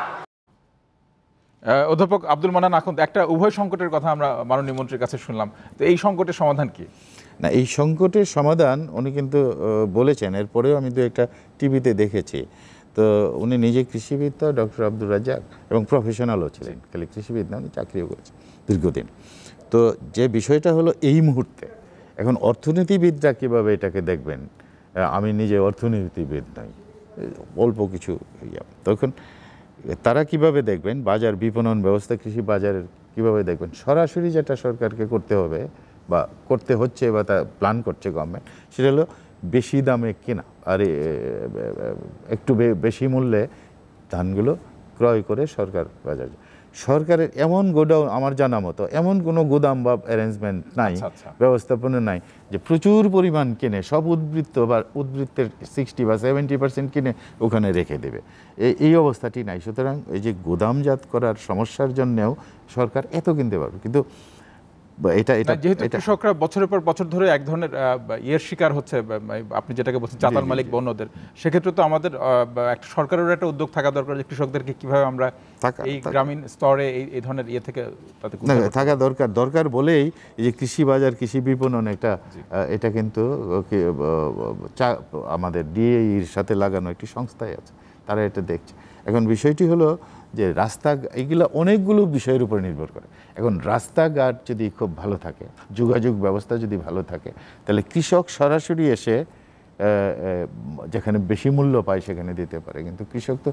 অধ্যাপক আব্দুল মানান এখন একটা উভয় সংকটের কথা আমরা মাননীয় মন্ত্রীর কাছে শুনলাম তো এই সংকটের সমাধান কি না এই সংকটের সমাধান উনি কিন্তু বলেছেন এরপরেও আমি দু একটা টিভিতে দেখেছি তো উনি নিজে কৃষিবিদ তো ডক্টর আব্দুল রাজাক এবং প্রফেশনালও ছিলেন খালি কৃষিবিদ না উনি চাকরিও করেছেন দীর্ঘদিন তো যে বিষয়টা হলো এই মুহূর্তে এখন অর্থনীতিবিদরা কীভাবে এটাকে দেখবেন হ্যাঁ, আমি নিজে অর্থনীতিবিদ নই অল্প কিছু ইয়া তখন তারা কিভাবে দেখবেন বাজার বিপণন ব্যবস্থা কৃষি বাজারের কিভাবে দেখবেন সরাসরি যেটা সরকারকে করতে হবে বা করতে হচ্ছে বা তা প্ল্যান করছে গভর্নমেন্ট সেটা হলো বেশি দামে কেনা আর একটু বেশি মূল্যে ধানগুলো ক্রয় করে সরকার বাজার সরকারের এমন গোডাউন আমার জানা মতো এমন কোনো গোদাম বা অ্যারেঞ্জমেন্ট নাই আচ্ছা, আচ্ছা। ব্যবস্থাপনা নাই যে প্রচুর পরিমাণ কিনে সব উদ্বৃত্ত বা উদ্বৃত্তের সিক্সটি বা সেভেন্টি পার্সেন্ট কিনে ওখানে রেখে দেবে এই অবস্থাটি নাই সুতরাং এই যে গোদামজাত করার সমস্যার জন্যেও সরকার এত কিনতে পারবে কিন্তু এটা এটা যেহেতু কৃষকরা বছরের পর বছর ধরে এক ধরনের ইয়ের শিকার হচ্ছে আপনি যেটাকে বলছেন চাতাল মালিক বন্যদের সেক্ষেত্রে তো আমাদের একটা সরকারের একটা উদ্যোগ থাকা দরকার যে কৃষকদেরকে কিভাবে আমরা এই গ্রামীণ স্তরে এই ধরনের ইয়ে থেকে থাকা দরকার দরকার বলেই এই যে কৃষি বাজার কৃষি বিপণন একটা এটা কিন্তু আমাদের ডিএইর সাথে লাগানো একটি সংস্থাই আছে তারা এটা দেখছে এখন বিষয়টি হলো যে রাস্তা এগুলো অনেকগুলো বিষয়ের উপর নির্ভর করে এখন রাস্তাঘাট যদি খুব ভালো থাকে যোগাযোগ ব্যবস্থা যদি ভালো থাকে তাহলে কৃষক সরাসরি এসে যেখানে বেশি মূল্য পায় সেখানে দিতে পারে কিন্তু কৃষক তো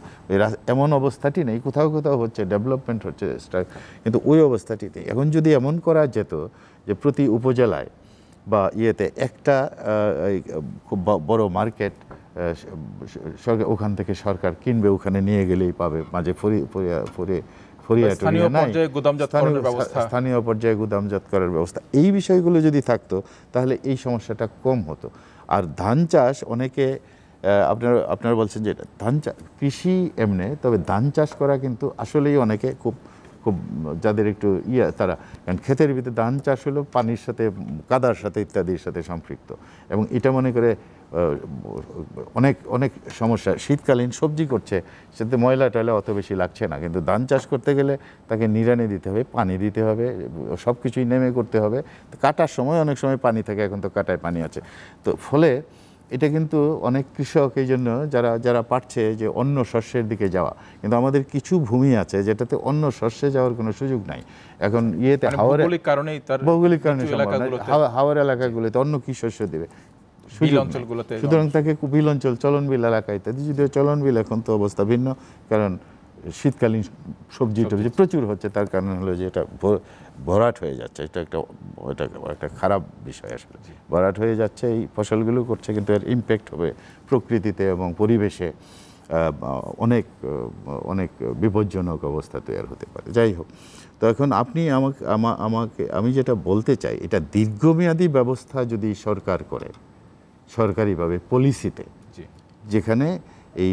এমন অবস্থাটি নেই কোথাও কোথাও হচ্ছে ডেভেলপমেন্ট হচ্ছে কিন্তু ওই অবস্থাটিতে এখন যদি এমন করা যেত যে প্রতি উপজেলায় বা ইয়েতে একটা খুব বড় মার্কেট ওখান থেকে সরকার কিনবে ওখানে নিয়ে গেলেই পাবে মাঝে স্থানীয় পর্যায়ে গুদামজাত করার ব্যবস্থা এই বিষয়গুলো যদি থাকতো তাহলে এই সমস্যাটা কম হতো আর ধান চাষ অনেকে আপনার আপনারা বলছেন যে ধান চাষ কৃষি এমনে তবে ধান চাষ করা কিন্তু আসলেই অনেকে খুব খুব যাদের একটু ইয়ে তারা কারণ ক্ষেতের ভিতরে ধান চাষ হলো পানির সাথে কাদার সাথে ইত্যাদির সাথে সম্পৃক্ত এবং এটা মনে করে অনেক অনেক সমস্যা শীতকালীন সবজি করছে সেতে ময়লা টয়লা অত বেশি লাগছে না কিন্তু ধান চাষ করতে গেলে তাকে নিরানি দিতে হবে পানি দিতে হবে সব কিছুই নেমে করতে হবে কাটার সময় অনেক সময় পানি থাকে এখন তো কাটায় পানি আছে তো ফলে এটা কিন্তু অনেক কৃষক এই জন্য যারা যারা পারছে যে অন্য শস্যের দিকে যাওয়া কিন্তু আমাদের কিছু ভূমি আছে যেটাতে অন্য শস্যে যাওয়ার কোনো সুযোগ নাই এখন ইয়েতে মানে হাওয়ার ভৌগোলিক কারণে ভৌগোলিক কারণে হাওয়ার এলাকাগুলোতে অন্য কী শস্য দেবে সুতরাং তাকে বিল অঞ্চল চলনবিল এলাকা ইত্যাদি যদিও চলনবিল এখন তো অবস্থা ভিন্ন কারণ শীতকালীন সবজি টবজি প্রচুর হচ্ছে তার কারণ হলো যে এটা ভরাট হয়ে যাচ্ছে এটা একটা এটা একটা খারাপ বিষয় আসলে ভরাট হয়ে যাচ্ছে এই ফসলগুলো করছে কিন্তু এর ইম্প্যাক্ট হবে প্রকৃতিতে এবং পরিবেশে অনেক অনেক বিপজ্জনক অবস্থা তৈরি হতে পারে যাই হোক তো এখন আপনি আমাকে আমাকে আমি যেটা বলতে চাই এটা দীর্ঘমেয়াদী ব্যবস্থা যদি সরকার করে সরকারিভাবে পলিসিতে যেখানে এই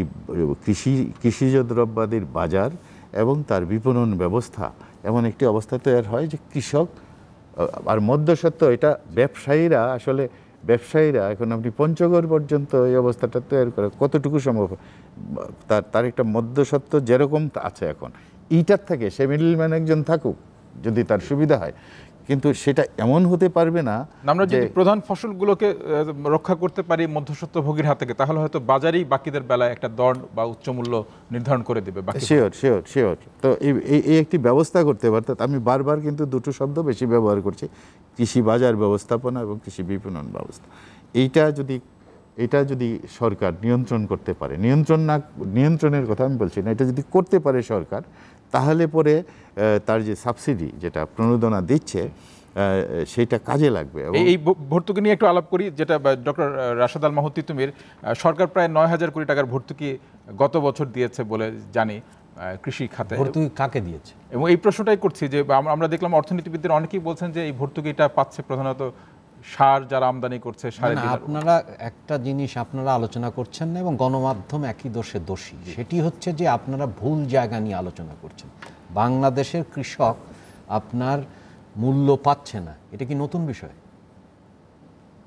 কৃষি কৃষিজ দ্রব্যাদির বাজার এবং তার বিপণন ব্যবস্থা এমন একটি অবস্থা তৈরি হয় যে কৃষক আর মধ্যসত্ত্ব এটা ব্যবসায়ীরা আসলে ব্যবসায়ীরা এখন আপনি পঞ্চগড় পর্যন্ত এই অবস্থাটা তৈরি করে কতটুকু সম্ভব তার তার একটা মধ্যসত্ত্ব যেরকম আছে এখন এইটার থেকে সে মিডিল ম্যান একজন থাকুক যদি তার সুবিধা হয় কিন্তু সেটা এমন হতে পারবে না আমরা যদি প্রধান ফসলগুলোকে রক্ষা করতে পারি ভোগীর হাত থেকে তাহলে হয়তো বাজারেই বাকিদের বেলায় একটা দর বা উচ্চ মূল্য নির্ধারণ করে দেবে শিওর শিওর শিওর তো এই এই একটি ব্যবস্থা করতে অর্থাৎ আমি বারবার কিন্তু দুটো শব্দ বেশি ব্যবহার করছি কৃষি বাজার ব্যবস্থাপনা এবং কৃষি বিপণন ব্যবস্থা এইটা যদি এটা যদি সরকার নিয়ন্ত্রণ করতে পারে নিয়ন্ত্রণ না নিয়ন্ত্রণের কথা আমি বলছি না এটা যদি করতে পারে সরকার তাহলে পরে তার যে সাবসিডি যেটা প্রণোদনা দিচ্ছে সেটা কাজে লাগবে এই ভর্তুকি নিয়ে একটু আলাপ করি যেটা ডক্টর রাশাদ আল মাহতি তুমির সরকার প্রায় নয় হাজার কোটি টাকার ভর্তুকি গত বছর দিয়েছে বলে জানি কৃষি খাতে ভর্তুকি কাকে দিয়েছে এবং এই প্রশ্নটাই করছি যে আমরা দেখলাম অর্থনীতিবিদদের অনেকেই বলছেন যে এই ভর্তুকিটা পাচ্ছে প্রধানত সার যারা আমদানি করছে আপনারা একটা জিনিস আপনারা আলোচনা করছেন না এবং গণমাধ্যম একই দোষে দোষী সেটি হচ্ছে যে আপনারা ভুল জায়গা নিয়ে আলোচনা করছেন বাংলাদেশের কৃষক আপনার মূল্য পাচ্ছে না এটা কি নতুন বিষয়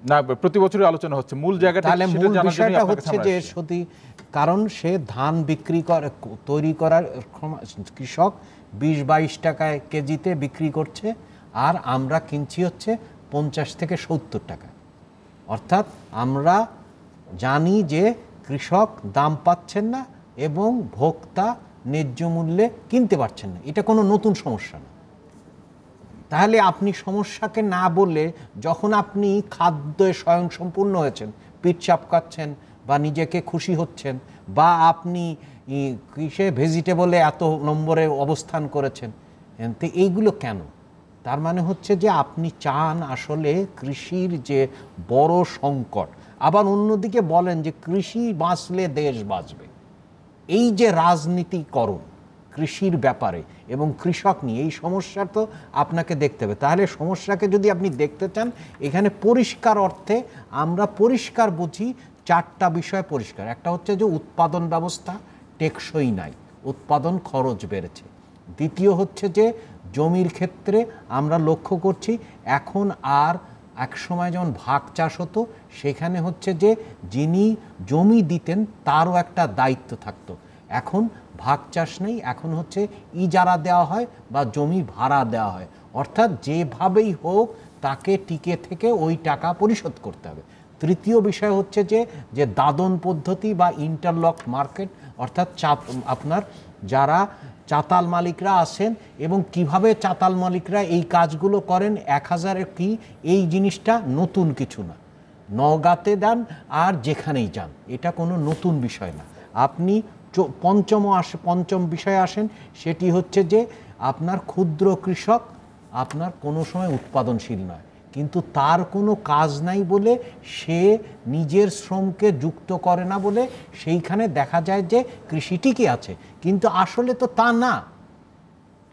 না প্রতি বছরই আলোচনা হচ্ছে মূল জায়গাটা তাহলে মূল বিষয়টা হচ্ছে যে সত্যি কারণ সে ধান বিক্রি করে তৈরি করার কৃষক বিশ বাইশ টাকায় কেজিতে বিক্রি করছে আর আমরা কিনছি হচ্ছে পঞ্চাশ থেকে সত্তর টাকা অর্থাৎ আমরা জানি যে কৃষক দাম পাচ্ছেন না এবং ভোক্তা ন্যায্য মূল্যে কিনতে পারছেন না এটা কোনো নতুন সমস্যা না তাহলে আপনি সমস্যাকে না বলে যখন আপনি খাদ্যে স্বয়ংসম্পূর্ণ হয়েছেন পিঠ চাপকাচ্ছেন বা নিজেকে খুশি হচ্ছেন বা আপনি কৃষে ভেজিটেবলে এত নম্বরে অবস্থান করেছেন এইগুলো কেন তার মানে হচ্ছে যে আপনি চান আসলে কৃষির যে বড় সংকট আবার অন্যদিকে বলেন যে কৃষি বাঁচলে দেশ বাঁচবে এই যে রাজনীতিকরণ কৃষির ব্যাপারে এবং কৃষক নিয়ে এই সমস্যা তো আপনাকে দেখতে হবে তাহলে সমস্যাকে যদি আপনি দেখতে চান এখানে পরিষ্কার অর্থে আমরা পরিষ্কার বুঝি চারটা বিষয় পরিষ্কার একটা হচ্ছে যে উৎপাদন ব্যবস্থা টেকসই নাই উৎপাদন খরচ বেড়েছে দ্বিতীয় হচ্ছে যে জমির ক্ষেত্রে আমরা লক্ষ্য করছি এখন আর এক সময় যেমন ভাগ চাষ হতো সেখানে হচ্ছে যে যিনি জমি দিতেন তারও একটা দায়িত্ব থাকতো এখন ভাগ চাষ নেই এখন হচ্ছে ইজারা দেওয়া হয় বা জমি ভাড়া দেওয়া হয় অর্থাৎ যেভাবেই হোক তাকে টিকে থেকে ওই টাকা পরিশোধ করতে হবে তৃতীয় বিষয় হচ্ছে যে যে দাদন পদ্ধতি বা ইন্টারলক মার্কেট অর্থাৎ চাপ আপনার যারা চাতাল মালিকরা আসেন এবং কিভাবে চাতাল মালিকরা এই কাজগুলো করেন এক হাজারে কি এই জিনিসটা নতুন কিছু না নগাতে দেন আর যেখানেই যান এটা কোনো নতুন বিষয় না আপনি পঞ্চম আসে পঞ্চম বিষয়ে আসেন সেটি হচ্ছে যে আপনার ক্ষুদ্র কৃষক আপনার কোনো সময় উৎপাদনশীল নয় কিন্তু তার কোনো কাজ নাই বলে সে নিজের শ্রমকে যুক্ত করে না বলে সেইখানে দেখা যায় যে কৃষি ঠিকই আছে কিন্তু আসলে তো তা না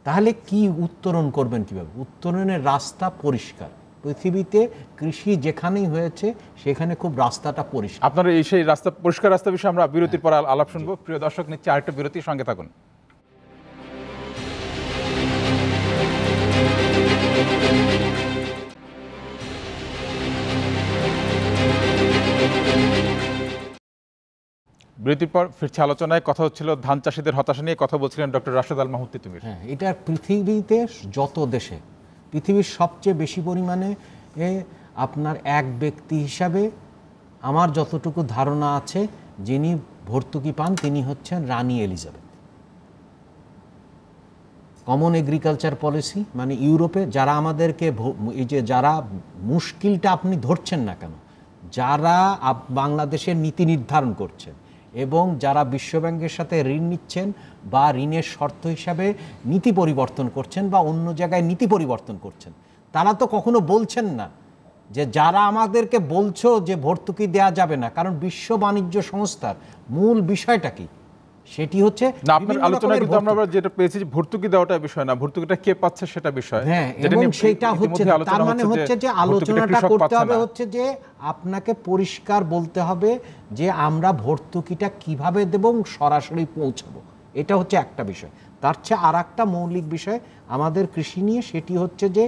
তাহলে কি উত্তরণ করবেন কীভাবে উত্তরণের রাস্তা পরিষ্কার পৃথিবীতে কৃষি যেখানেই হয়েছে সেখানে খুব রাস্তাটা পরিষ্কার আপনার এই সেই রাস্তা পরিষ্কার রাস্তা বিষয়ে আমরা বিরতির হ্যাঁ। পর আলাপ শুনবো প্রিয় দর্শক নিচ্ছে আরেকটা বিরতির সঙ্গে থাকুন বৃদ্ধির পর ফিরছে আলোচনায় কথা হচ্ছিল ধান চাষিদের হতাশা নিয়ে কথা বলছিলেন ডক্টর রাশেদ আল মাহমুদ তুমি হ্যাঁ এটা পৃথিবীতে যত দেশে পৃথিবীর সবচেয়ে বেশি পরিমাণে আপনার এক ব্যক্তি হিসাবে আমার যতটুকু ধারণা আছে যিনি ভর্তুকি পান তিনি হচ্ছেন রানী এলিজাবেথ কমন এগ্রিকালচার পলিসি মানে ইউরোপে যারা আমাদেরকে এই যে যারা মুশকিলটা আপনি ধরছেন না কেন যারা বাংলাদেশের নীতি নির্ধারণ করছেন এবং যারা বিশ্বব্যাংকের সাথে ঋণ নিচ্ছেন বা ঋণের শর্ত হিসাবে নীতি পরিবর্তন করছেন বা অন্য জায়গায় নীতি পরিবর্তন করছেন তারা তো কখনো বলছেন না যে যারা আমাদেরকে বলছো যে ভর্তুকি দেয়া যাবে না কারণ বিশ্ব বাণিজ্য সংস্থার মূল বিষয়টা কী সেটি হচ্ছে আপনার কিন্তু আমরা যেটা পেয়েছি ভর্তুকি দেওয়াটা বিষয় না ভর্তুকিটা কে পাচ্ছে সেটা বিষয় হ্যাঁ সেটা হচ্ছে তার মানে হচ্ছে যে আলোচনাটা করতে হবে হচ্ছে যে আপনাকে পরিষ্কার বলতে হবে যে আমরা ভর্তুকিটা কিভাবে দেব সরাসরি পৌঁছাবো এটা হচ্ছে একটা বিষয় তার চেয়ে আর একটা মৌলিক বিষয় আমাদের কৃষি নিয়ে সেটি হচ্ছে যে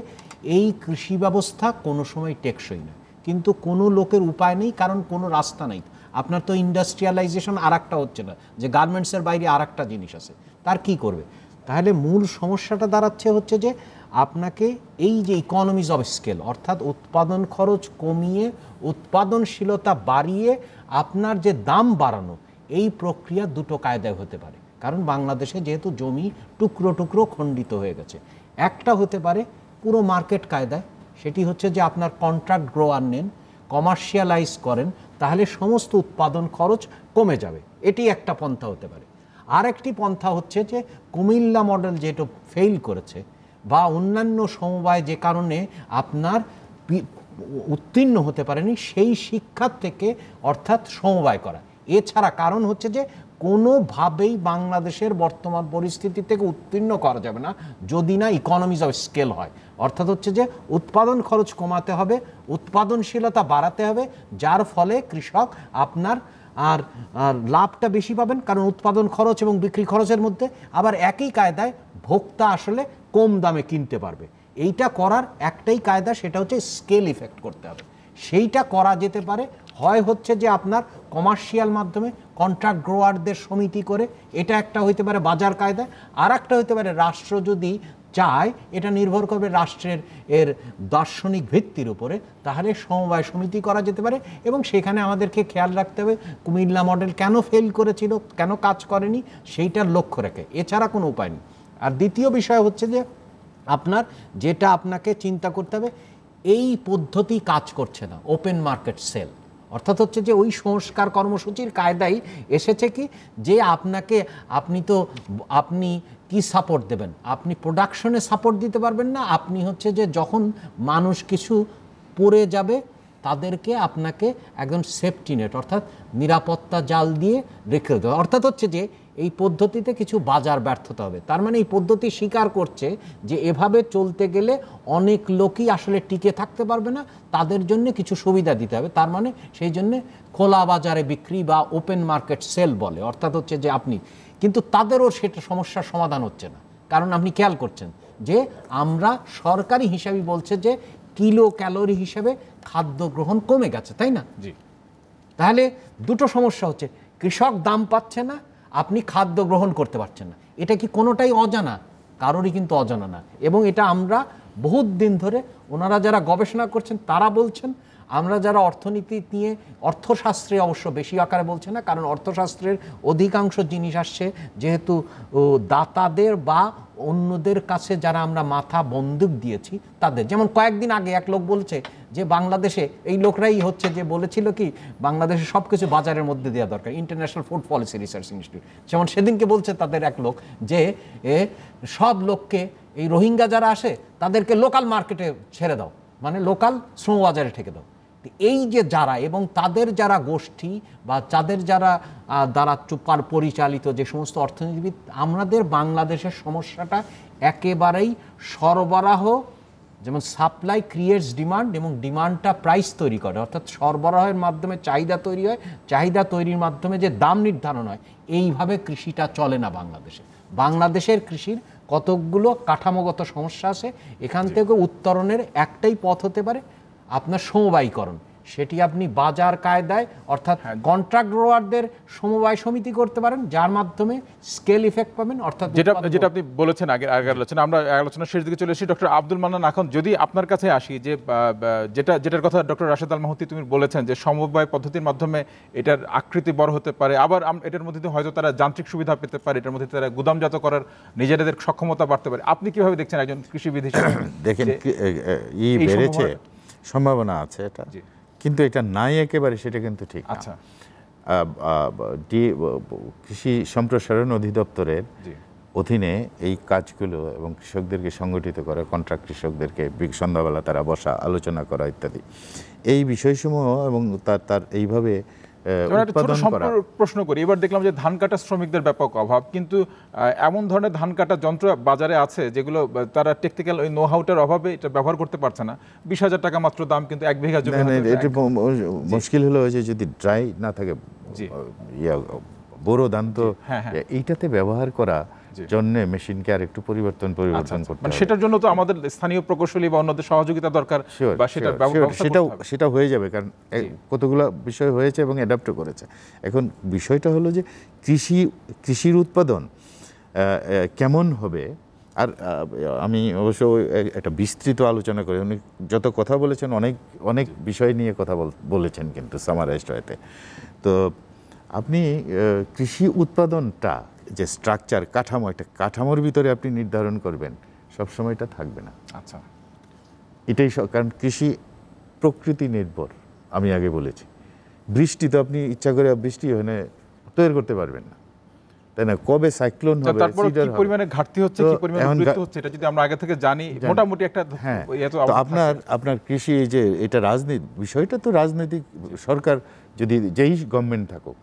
এই কৃষি ব্যবস্থা কোনো সময় টেকসই না কিন্তু কোনো লোকের উপায় নেই কারণ কোনো রাস্তা নেই আপনার তো ইন্ডাস্ট্রিয়ালাইজেশন আর হচ্ছে না যে গার্মেন্টসের বাইরে আর জিনিস আছে তার কি করবে তাহলে মূল সমস্যাটা দাঁড়াচ্ছে হচ্ছে যে আপনাকে এই যে ইকোনমিজ অফ স্কেল অর্থাৎ উৎপাদন খরচ কমিয়ে উৎপাদনশীলতা বাড়িয়ে আপনার যে দাম বাড়ানো এই প্রক্রিয়া দুটো কায়দায় হতে পারে কারণ বাংলাদেশে যেহেতু জমি টুকরো টুকরো খণ্ডিত হয়ে গেছে একটা হতে পারে পুরো মার্কেট কায়দায় সেটি হচ্ছে যে আপনার কন্ট্রাক্ট গ্রোয়ার নেন কমার্শিয়ালাইজ করেন তাহলে সমস্ত উৎপাদন খরচ কমে যাবে এটি একটা পন্থা হতে পারে আর একটি পন্থা হচ্ছে যে কুমিল্লা মডেল যেটা ফেল করেছে বা অন্যান্য সমবায় যে কারণে আপনার উত্তীর্ণ হতে পারেনি সেই শিক্ষার থেকে অর্থাৎ সমবায় করা এছাড়া কারণ হচ্ছে যে কোনোভাবেই বাংলাদেশের বর্তমান পরিস্থিতি থেকে উত্তীর্ণ করা যাবে না যদি না ইকোনমিজ অফ স্কেল হয় অর্থাৎ হচ্ছে যে উৎপাদন খরচ কমাতে হবে উৎপাদনশীলতা বাড়াতে হবে যার ফলে কৃষক আপনার আর লাভটা বেশি পাবেন কারণ উৎপাদন খরচ এবং বিক্রি খরচের মধ্যে আবার একই কায়দায় ভোক্তা আসলে কম দামে কিনতে পারবে এইটা করার একটাই কায়দা সেটা হচ্ছে স্কেল ইফেক্ট করতে হবে সেইটা করা যেতে পারে হয় হচ্ছে যে আপনার কমার্শিয়াল মাধ্যমে কন্ট্রাক্ট গ্রোয়ারদের সমিতি করে এটা একটা হইতে পারে বাজার কায়দা আর একটা হইতে পারে রাষ্ট্র যদি চায় এটা নির্ভর করবে রাষ্ট্রের এর দার্শনিক ভিত্তির উপরে তাহলে সমবায় সমিতি করা যেতে পারে এবং সেখানে আমাদেরকে খেয়াল রাখতে হবে কুমিল্লা মডেল কেন ফেল করেছিল কেন কাজ করেনি সেইটার লক্ষ্য রেখে এছাড়া কোনো উপায় নেই আর দ্বিতীয় বিষয় হচ্ছে যে আপনার যেটা আপনাকে চিন্তা করতে হবে এই পদ্ধতি কাজ করছে না ওপেন মার্কেট সেল অর্থাৎ হচ্ছে যে ওই সংস্কার কর্মসূচির কায়দাই এসেছে কি যে আপনাকে আপনি তো আপনি কি সাপোর্ট দেবেন আপনি প্রোডাকশনে সাপোর্ট দিতে পারবেন না আপনি হচ্ছে যে যখন মানুষ কিছু পড়ে যাবে তাদেরকে আপনাকে একদম সেফটি নেট অর্থাৎ নিরাপত্তা জাল দিয়ে রেখে দেবে অর্থাৎ হচ্ছে যে এই পদ্ধতিতে কিছু বাজার ব্যর্থতা হবে তার মানে এই পদ্ধতি স্বীকার করছে যে এভাবে চলতে গেলে অনেক লোকই আসলে টিকে থাকতে পারবে না তাদের জন্য কিছু সুবিধা দিতে হবে তার মানে সেই জন্যে খোলা বাজারে বিক্রি বা ওপেন মার্কেট সেল বলে অর্থাৎ হচ্ছে যে আপনি কিন্তু তাদেরও সেটা সমস্যার সমাধান হচ্ছে না কারণ আপনি খেয়াল করছেন যে আমরা সরকারি হিসাবে বলছে যে কিলো ক্যালোরি হিসেবে খাদ্য গ্রহণ কমে গেছে তাই না জি তাহলে দুটো সমস্যা হচ্ছে কৃষক দাম পাচ্ছে না আপনি খাদ্য গ্রহণ করতে পারছেন না এটা কি কোনোটাই অজানা কারোরই কিন্তু অজানা না এবং এটা আমরা বহুত দিন ধরে ওনারা যারা গবেষণা করছেন তারা বলছেন আমরা যারা অর্থনীতি নিয়ে অর্থশাস্ত্রে অবশ্য বেশি আকারে বলছে না কারণ অর্থশাস্ত্রের অধিকাংশ জিনিস আসছে যেহেতু দাতাদের বা অন্যদের কাছে যারা আমরা মাথা বন্দুক দিয়েছি তাদের যেমন কয়েকদিন আগে এক লোক বলছে যে বাংলাদেশে এই লোকরাই হচ্ছে যে বলেছিল কি বাংলাদেশে সব কিছু বাজারের মধ্যে দেওয়া দরকার international food policy research institute যেমন সেদিনকে বলছে তাদের এক লোক যে সব লোককে এই রোহিঙ্গা যারা আসে তাদেরকে লোকাল মার্কেটে ছেড়ে দাও মানে লোকাল শ্রম বাজারে ঠেকে দাও এই যে যারা এবং তাদের যারা গোষ্ঠী বা তাদের যারা দ্বারা চুপার পরিচালিত যে সমস্ত অর্থনীতিবিদ আমাদের বাংলাদেশের সমস্যাটা একেবারেই সরবরাহ যেমন সাপ্লাই ক্রিয়েটস ডিমান্ড এবং ডিমান্ডটা প্রাইস তৈরি করে অর্থাৎ সরবরাহের মাধ্যমে চাহিদা তৈরি হয় চাহিদা তৈরির মাধ্যমে যে দাম নির্ধারণ হয় এইভাবে কৃষিটা চলে না বাংলাদেশে বাংলাদেশের কৃষির কতকগুলো কাঠামোগত সমস্যা আছে এখান থেকে উত্তরণের একটাই পথ হতে পারে আপনার সমবায়ীকরণ সেটি আপনি বাজার কায়দায় অর্থাৎ কন্ট্রাক্ট হ্যাঁ। গ্রোয়ারদের সমবায় সমিতি করতে পারেন যার মাধ্যমে স্কেল ইফেক্ট পাবেন অর্থাৎ যেটা যেটা আপনি বলেছেন আগের আগে আলোচনা আমরা আলোচনা শেষ দিকে চলে এসেছি ডক্টর আব্দুল মান্নান এখন যদি আপনার কাছে আসি যে যেটা যেটার কথা ডক্টর রাশেদ আল মাহতি তুমি বলেছেন যে সমবায় পদ্ধতির মাধ্যমে এটার আকৃতি বড় হতে পারে আবার এটার মধ্যে হয়তো তারা যান্ত্রিক সুবিধা পেতে পারে এটার মধ্যে তারা গুদামজাত করার নিজেদের সক্ষমতা বাড়তে পারে আপনি কিভাবে দেখছেন একজন কৃষিবিদ হিসেবে দেখেন ই বেড়েছে সম্ভাবনা আছে এটা কিন্তু এটা নাই একেবারে সেটা কিন্তু ঠিক আচ্ছা কৃষি সম্প্রসারণ অধিদপ্তরের অধীনে এই কাজগুলো এবং কৃষকদেরকে সংগঠিত করা কন্ট্রাক্ট কৃষকদেরকে সন্ধ্যাবেলা তারা বসা আলোচনা করা ইত্যাদি এই বিষয়সমূহ এবং তার তার এইভাবে প্রশ্ন করি এবার দেখলাম যে ধান কাটা শ্রমিকদের ব্যাপক অভাব কিন্তু এমন ধরনের ধান কাটা যন্ত্র বাজারে আছে যেগুলো তারা টেকনিক্যাল ওই নো হাউটার অভাবে এটা ব্যবহার করতে পারছে না বিশ হাজার টাকা মাত্র দাম কিন্তু এক বিঘা জমি মুশকিল হলো যে যদি ড্রাই না থাকে বোরো ধান তো হ্যাঁ, হ্যাঁ। এইটাতে ব্যবহার করা জন্য মেশিনকে আর একটু পরিবর্তন পরিবর্তন আচ্ছা, আচ্ছা। করতে মানে সেটার জন্য তো আমাদের স্থানীয় প্রকৌশলী বা অন্যদের সহযোগিতা দরকার বা সেটা সেটা সেটা হয়ে যাবে কারণ কতগুলো বিষয় হয়েছে এবং অ্যাডাপ্টও করেছে এখন বিষয়টা হলো যে কৃষি কৃষির উৎপাদন কেমন হবে আর আমি অবশ্য একটা বিস্তৃত আলোচনা করি উনি যত কথা বলেছেন অনেক অনেক বিষয় নিয়ে কথা বলেছেন কিন্তু সামারাইজড হয়তে তো আপনি কৃষি উৎপাদনটা যে স্ট্রাকচার কাঠামো একটা কাঠামোর ভিতরে আপনি নির্ধারণ করবেন সব সময়টা থাকবে না আচ্ছা এটাই কারণ কৃষি প্রকৃতি নির্ভর আমি আগে বলেছি বৃষ্টি তো আপনি ইচ্ছা করে বৃষ্টি হলে তৈরি করতে পারবেন না তাই না কবে সাইক্লোন আচ্ছা, হবে পরিমাণে ঘাটতি হচ্ছে কি পরিমাণে বৃষ্টি হচ্ছে এটা যদি আমরা আগে থেকে জানি মোটামুটি একটা হ্যাঁ ইয়ে তো আপনার আপনার কৃষি যে এটা রাজনীতি বিষয়টা তো রাজনৈতিক সরকার যদি যেই গভর্নমেন্ট থাকুক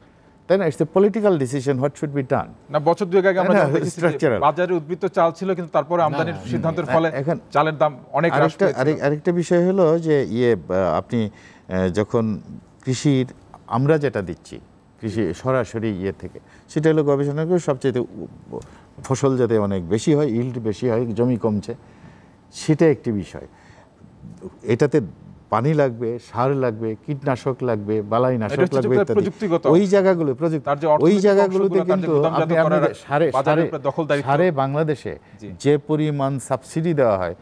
তাই না it's a political decision what should be done না বছর দুয়েক আগে আমরা স্ট্রাকচারাল বাজারে উদ্বৃত্ত চাল ছিল কিন্তু তারপরে আমদানির সিদ্ধান্তের ফলে এখন চালের দাম অনেক হ্রাস পেয়েছে আরেকটা বিষয় হলো যে ইয়ে আপনি যখন কৃষির আমরা যেটা দিচ্ছি কৃষি সরাসরি ইয়ে থেকে সেটা হলো গবেষণা করে সবচেয়ে ফসল যাতে অনেক বেশি হয় ইল্ড বেশি হয় জমি কমছে সেটা একটি বিষয় এটাতে পানি লাগবে সার লাগবে কীটনাশক লাগবে বালাই নাশক লাগবে ওই জায়গাগুলো ওই জায়গাগুলোতে কিন্তু সারে বাংলাদেশে যে পরিমাণ সাবসিডি দেওয়া হয়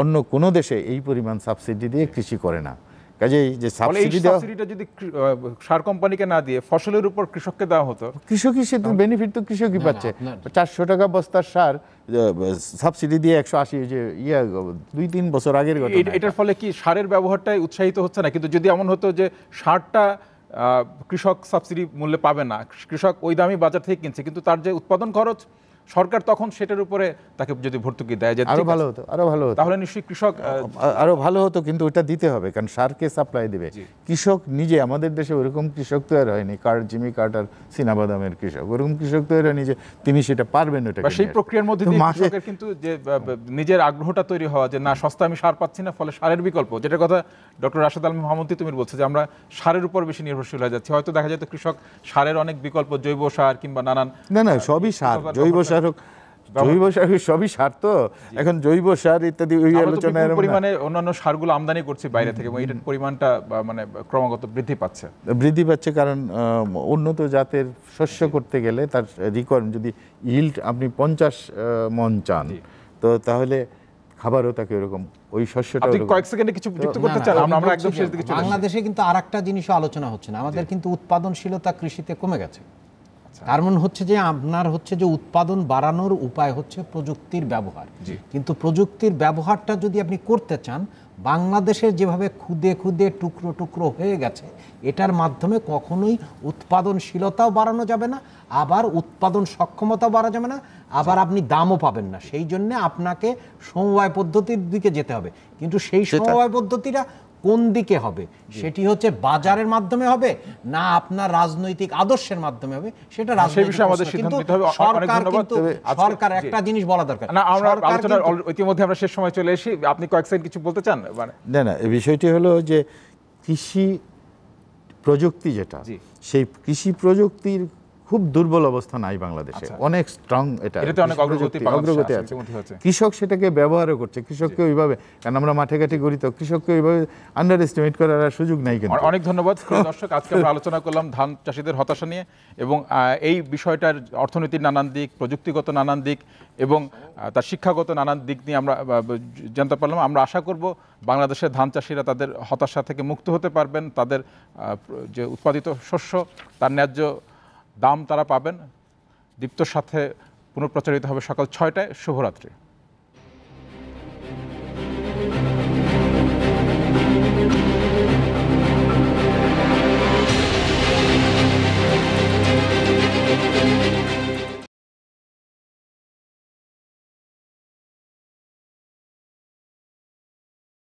অন্য কোন দেশে এই পরিমাণ সাবসিডি দিয়ে কৃষি করে না কৃষকই সে বেনিফিট তো কৃষকই পাচ্ছে চারশো টাকা বস্তার সার সাবসিডি দিয়ে একশো আশি যে ইয়ে দুই তিন বছর আগের এটার ফলে কি সারের ব্যবহারটাই উৎসাহিত হচ্ছে না কিন্তু যদি এমন হতো যে সারটা কৃষক সাবসিডি মূল্যে পাবে না কৃষক ওই দামি বাজার থেকে কিনছে কিন্তু তার যে উৎপাদন খরচ সরকার তখন সেটার উপরে তাকে যদি ভর্তুকি দেয় যে আরো ভালো হতো আরো ভালো হতো তাহলে নিশ্চয়ই কৃষক আরো ভালো হতো কিন্তু ওটা দিতে হবে কারণ সারকে সাপ্লাই দিবে কৃষক নিজে আমাদের দেশে ওরকম কৃষক তো আর হয়নি কার জিমি কার্টার সিনাবাদামের কৃষক ওরকম কৃষক তো হয়নি যে তিনি সেটা পারবেন ওটা সেই প্রক্রিয়ার মধ্যে কৃষকের কিন্তু যে নিজের আগ্রহটা তৈরি হওয়া যে না সস্তা আমি সার পাচ্ছি না ফলে সারের বিকল্প যেটা কথা ডক্টর রাশেদ আলম মহামন্ত্রী তুমি বলছো যে আমরা সারের উপর বেশি নির্ভরশীল হয়ে যাচ্ছি হয়তো দেখা যায় তো কৃষক সারের অনেক বিকল্প জৈব সার কিংবা নানান না না সবই সার জৈব সার সার হোক জৈব সার সবই সার তো এখন জৈব সার ইত্যাদি ওই আলোচনায় পরিমাণে অন্যান্য সারগুলো আমদানি করছে বাইরে থেকে এবং এটার পরিমাণটা মানে ক্রমাগত বৃদ্ধি পাচ্ছে বৃদ্ধি পাচ্ছে কারণ উন্নত জাতের শস্য করতে গেলে তার রিকোয়ারমেন্ট যদি ইল্ড আপনি পঞ্চাশ মন চান তো তাহলে খাবারও তাকে ওরকম ওই শস্যটা আপনি কয়েক সেকেন্ডে কিছু যুক্ত করতে চান আমরা আমরা একদম শেষ দিকে চলে বাংলাদেশে কিন্তু আরেকটা জিনিসও আলোচনা হচ্ছে না আমাদের কিন্তু উৎপাদনশীলতা কৃষিতে কমে গেছে আচ্ছা। তার মানে হচ্ছে যে আপনার হচ্ছে যে উৎপাদন বাড়ানোর উপায় হচ্ছে প্রযুক্তির ব্যবহার কিন্তু প্রযুক্তির ব্যবহারটা যদি আপনি করতে চান বাংলাদেশের যেভাবে খুদে খুদে টুকরো টুকরো হয়ে গেছে এটার মাধ্যমে কখনোই উৎপাদনশীলতাও বাড়ানো যাবে না আবার উৎপাদন সক্ষমতাও বাড়া যাবে না আবার আচ্ছা। আপনি দামও পাবেন না সেই জন্য আপনাকে সমবায় পদ্ধতির দিকে যেতে হবে কিন্তু সেই সমবায় পদ্ধতিটা কোন দিকে হবে সেটি হচ্ছে বাজারের মাধ্যমে হবে না আপনার রাজনৈতিক আদর্শের মাধ্যমে হবে সেটা হ্যাঁ, সরকার কিন্তু সরকার একটা জিনিস বলা দরকার না আমরা আলোচনা ইতিমধ্যে আমরা শেষ সময় চলে এসেছি আপনি কয়েক সেকেন্ড কিছু বলতে চান মানে- না না এই বিষয়টি হলো যে কৃষি প্রযুক্তি যেটা সেই কৃষি প্রযুক্তির খুব দুর্বল অবস্থা নাই বাংলাদেশে আচ্ছা। অনেক স্ট্রং এটা অগ্রগতি আছে কৃষক সেটাকে ব্যবহারও করছে কৃষককে ওইভাবে কারণ আমরা মাঠে ঘাটে গড়ি তো কৃষককে ওইভাবে আন্ডার এস্টিমেট করার সুযোগ নাই কিন্তু অনেক ধন্যবাদ হ্যাঁ। দর্শক আজকে আমরা আলোচনা করলাম ধান চাষিদের হতাশা নিয়ে এবং এই বিষয়টার অর্থনীতির নানান দিক প্রযুক্তিগত নানান দিক এবং তার শিক্ষাগত নানান দিক নিয়ে আমরা জানতে পারলাম আমরা আশা করব বাংলাদেশের ধান চাষিরা তাদের হতাশা থেকে মুক্ত হতে পারবেন তাদের যে উৎপাদিত শস্য তার ন্যায্য দাম তারা পাবেন দীপ্তর সাথে পুনঃপ্রচারিত হবে সকাল ছয়টায় শুভরাত্রি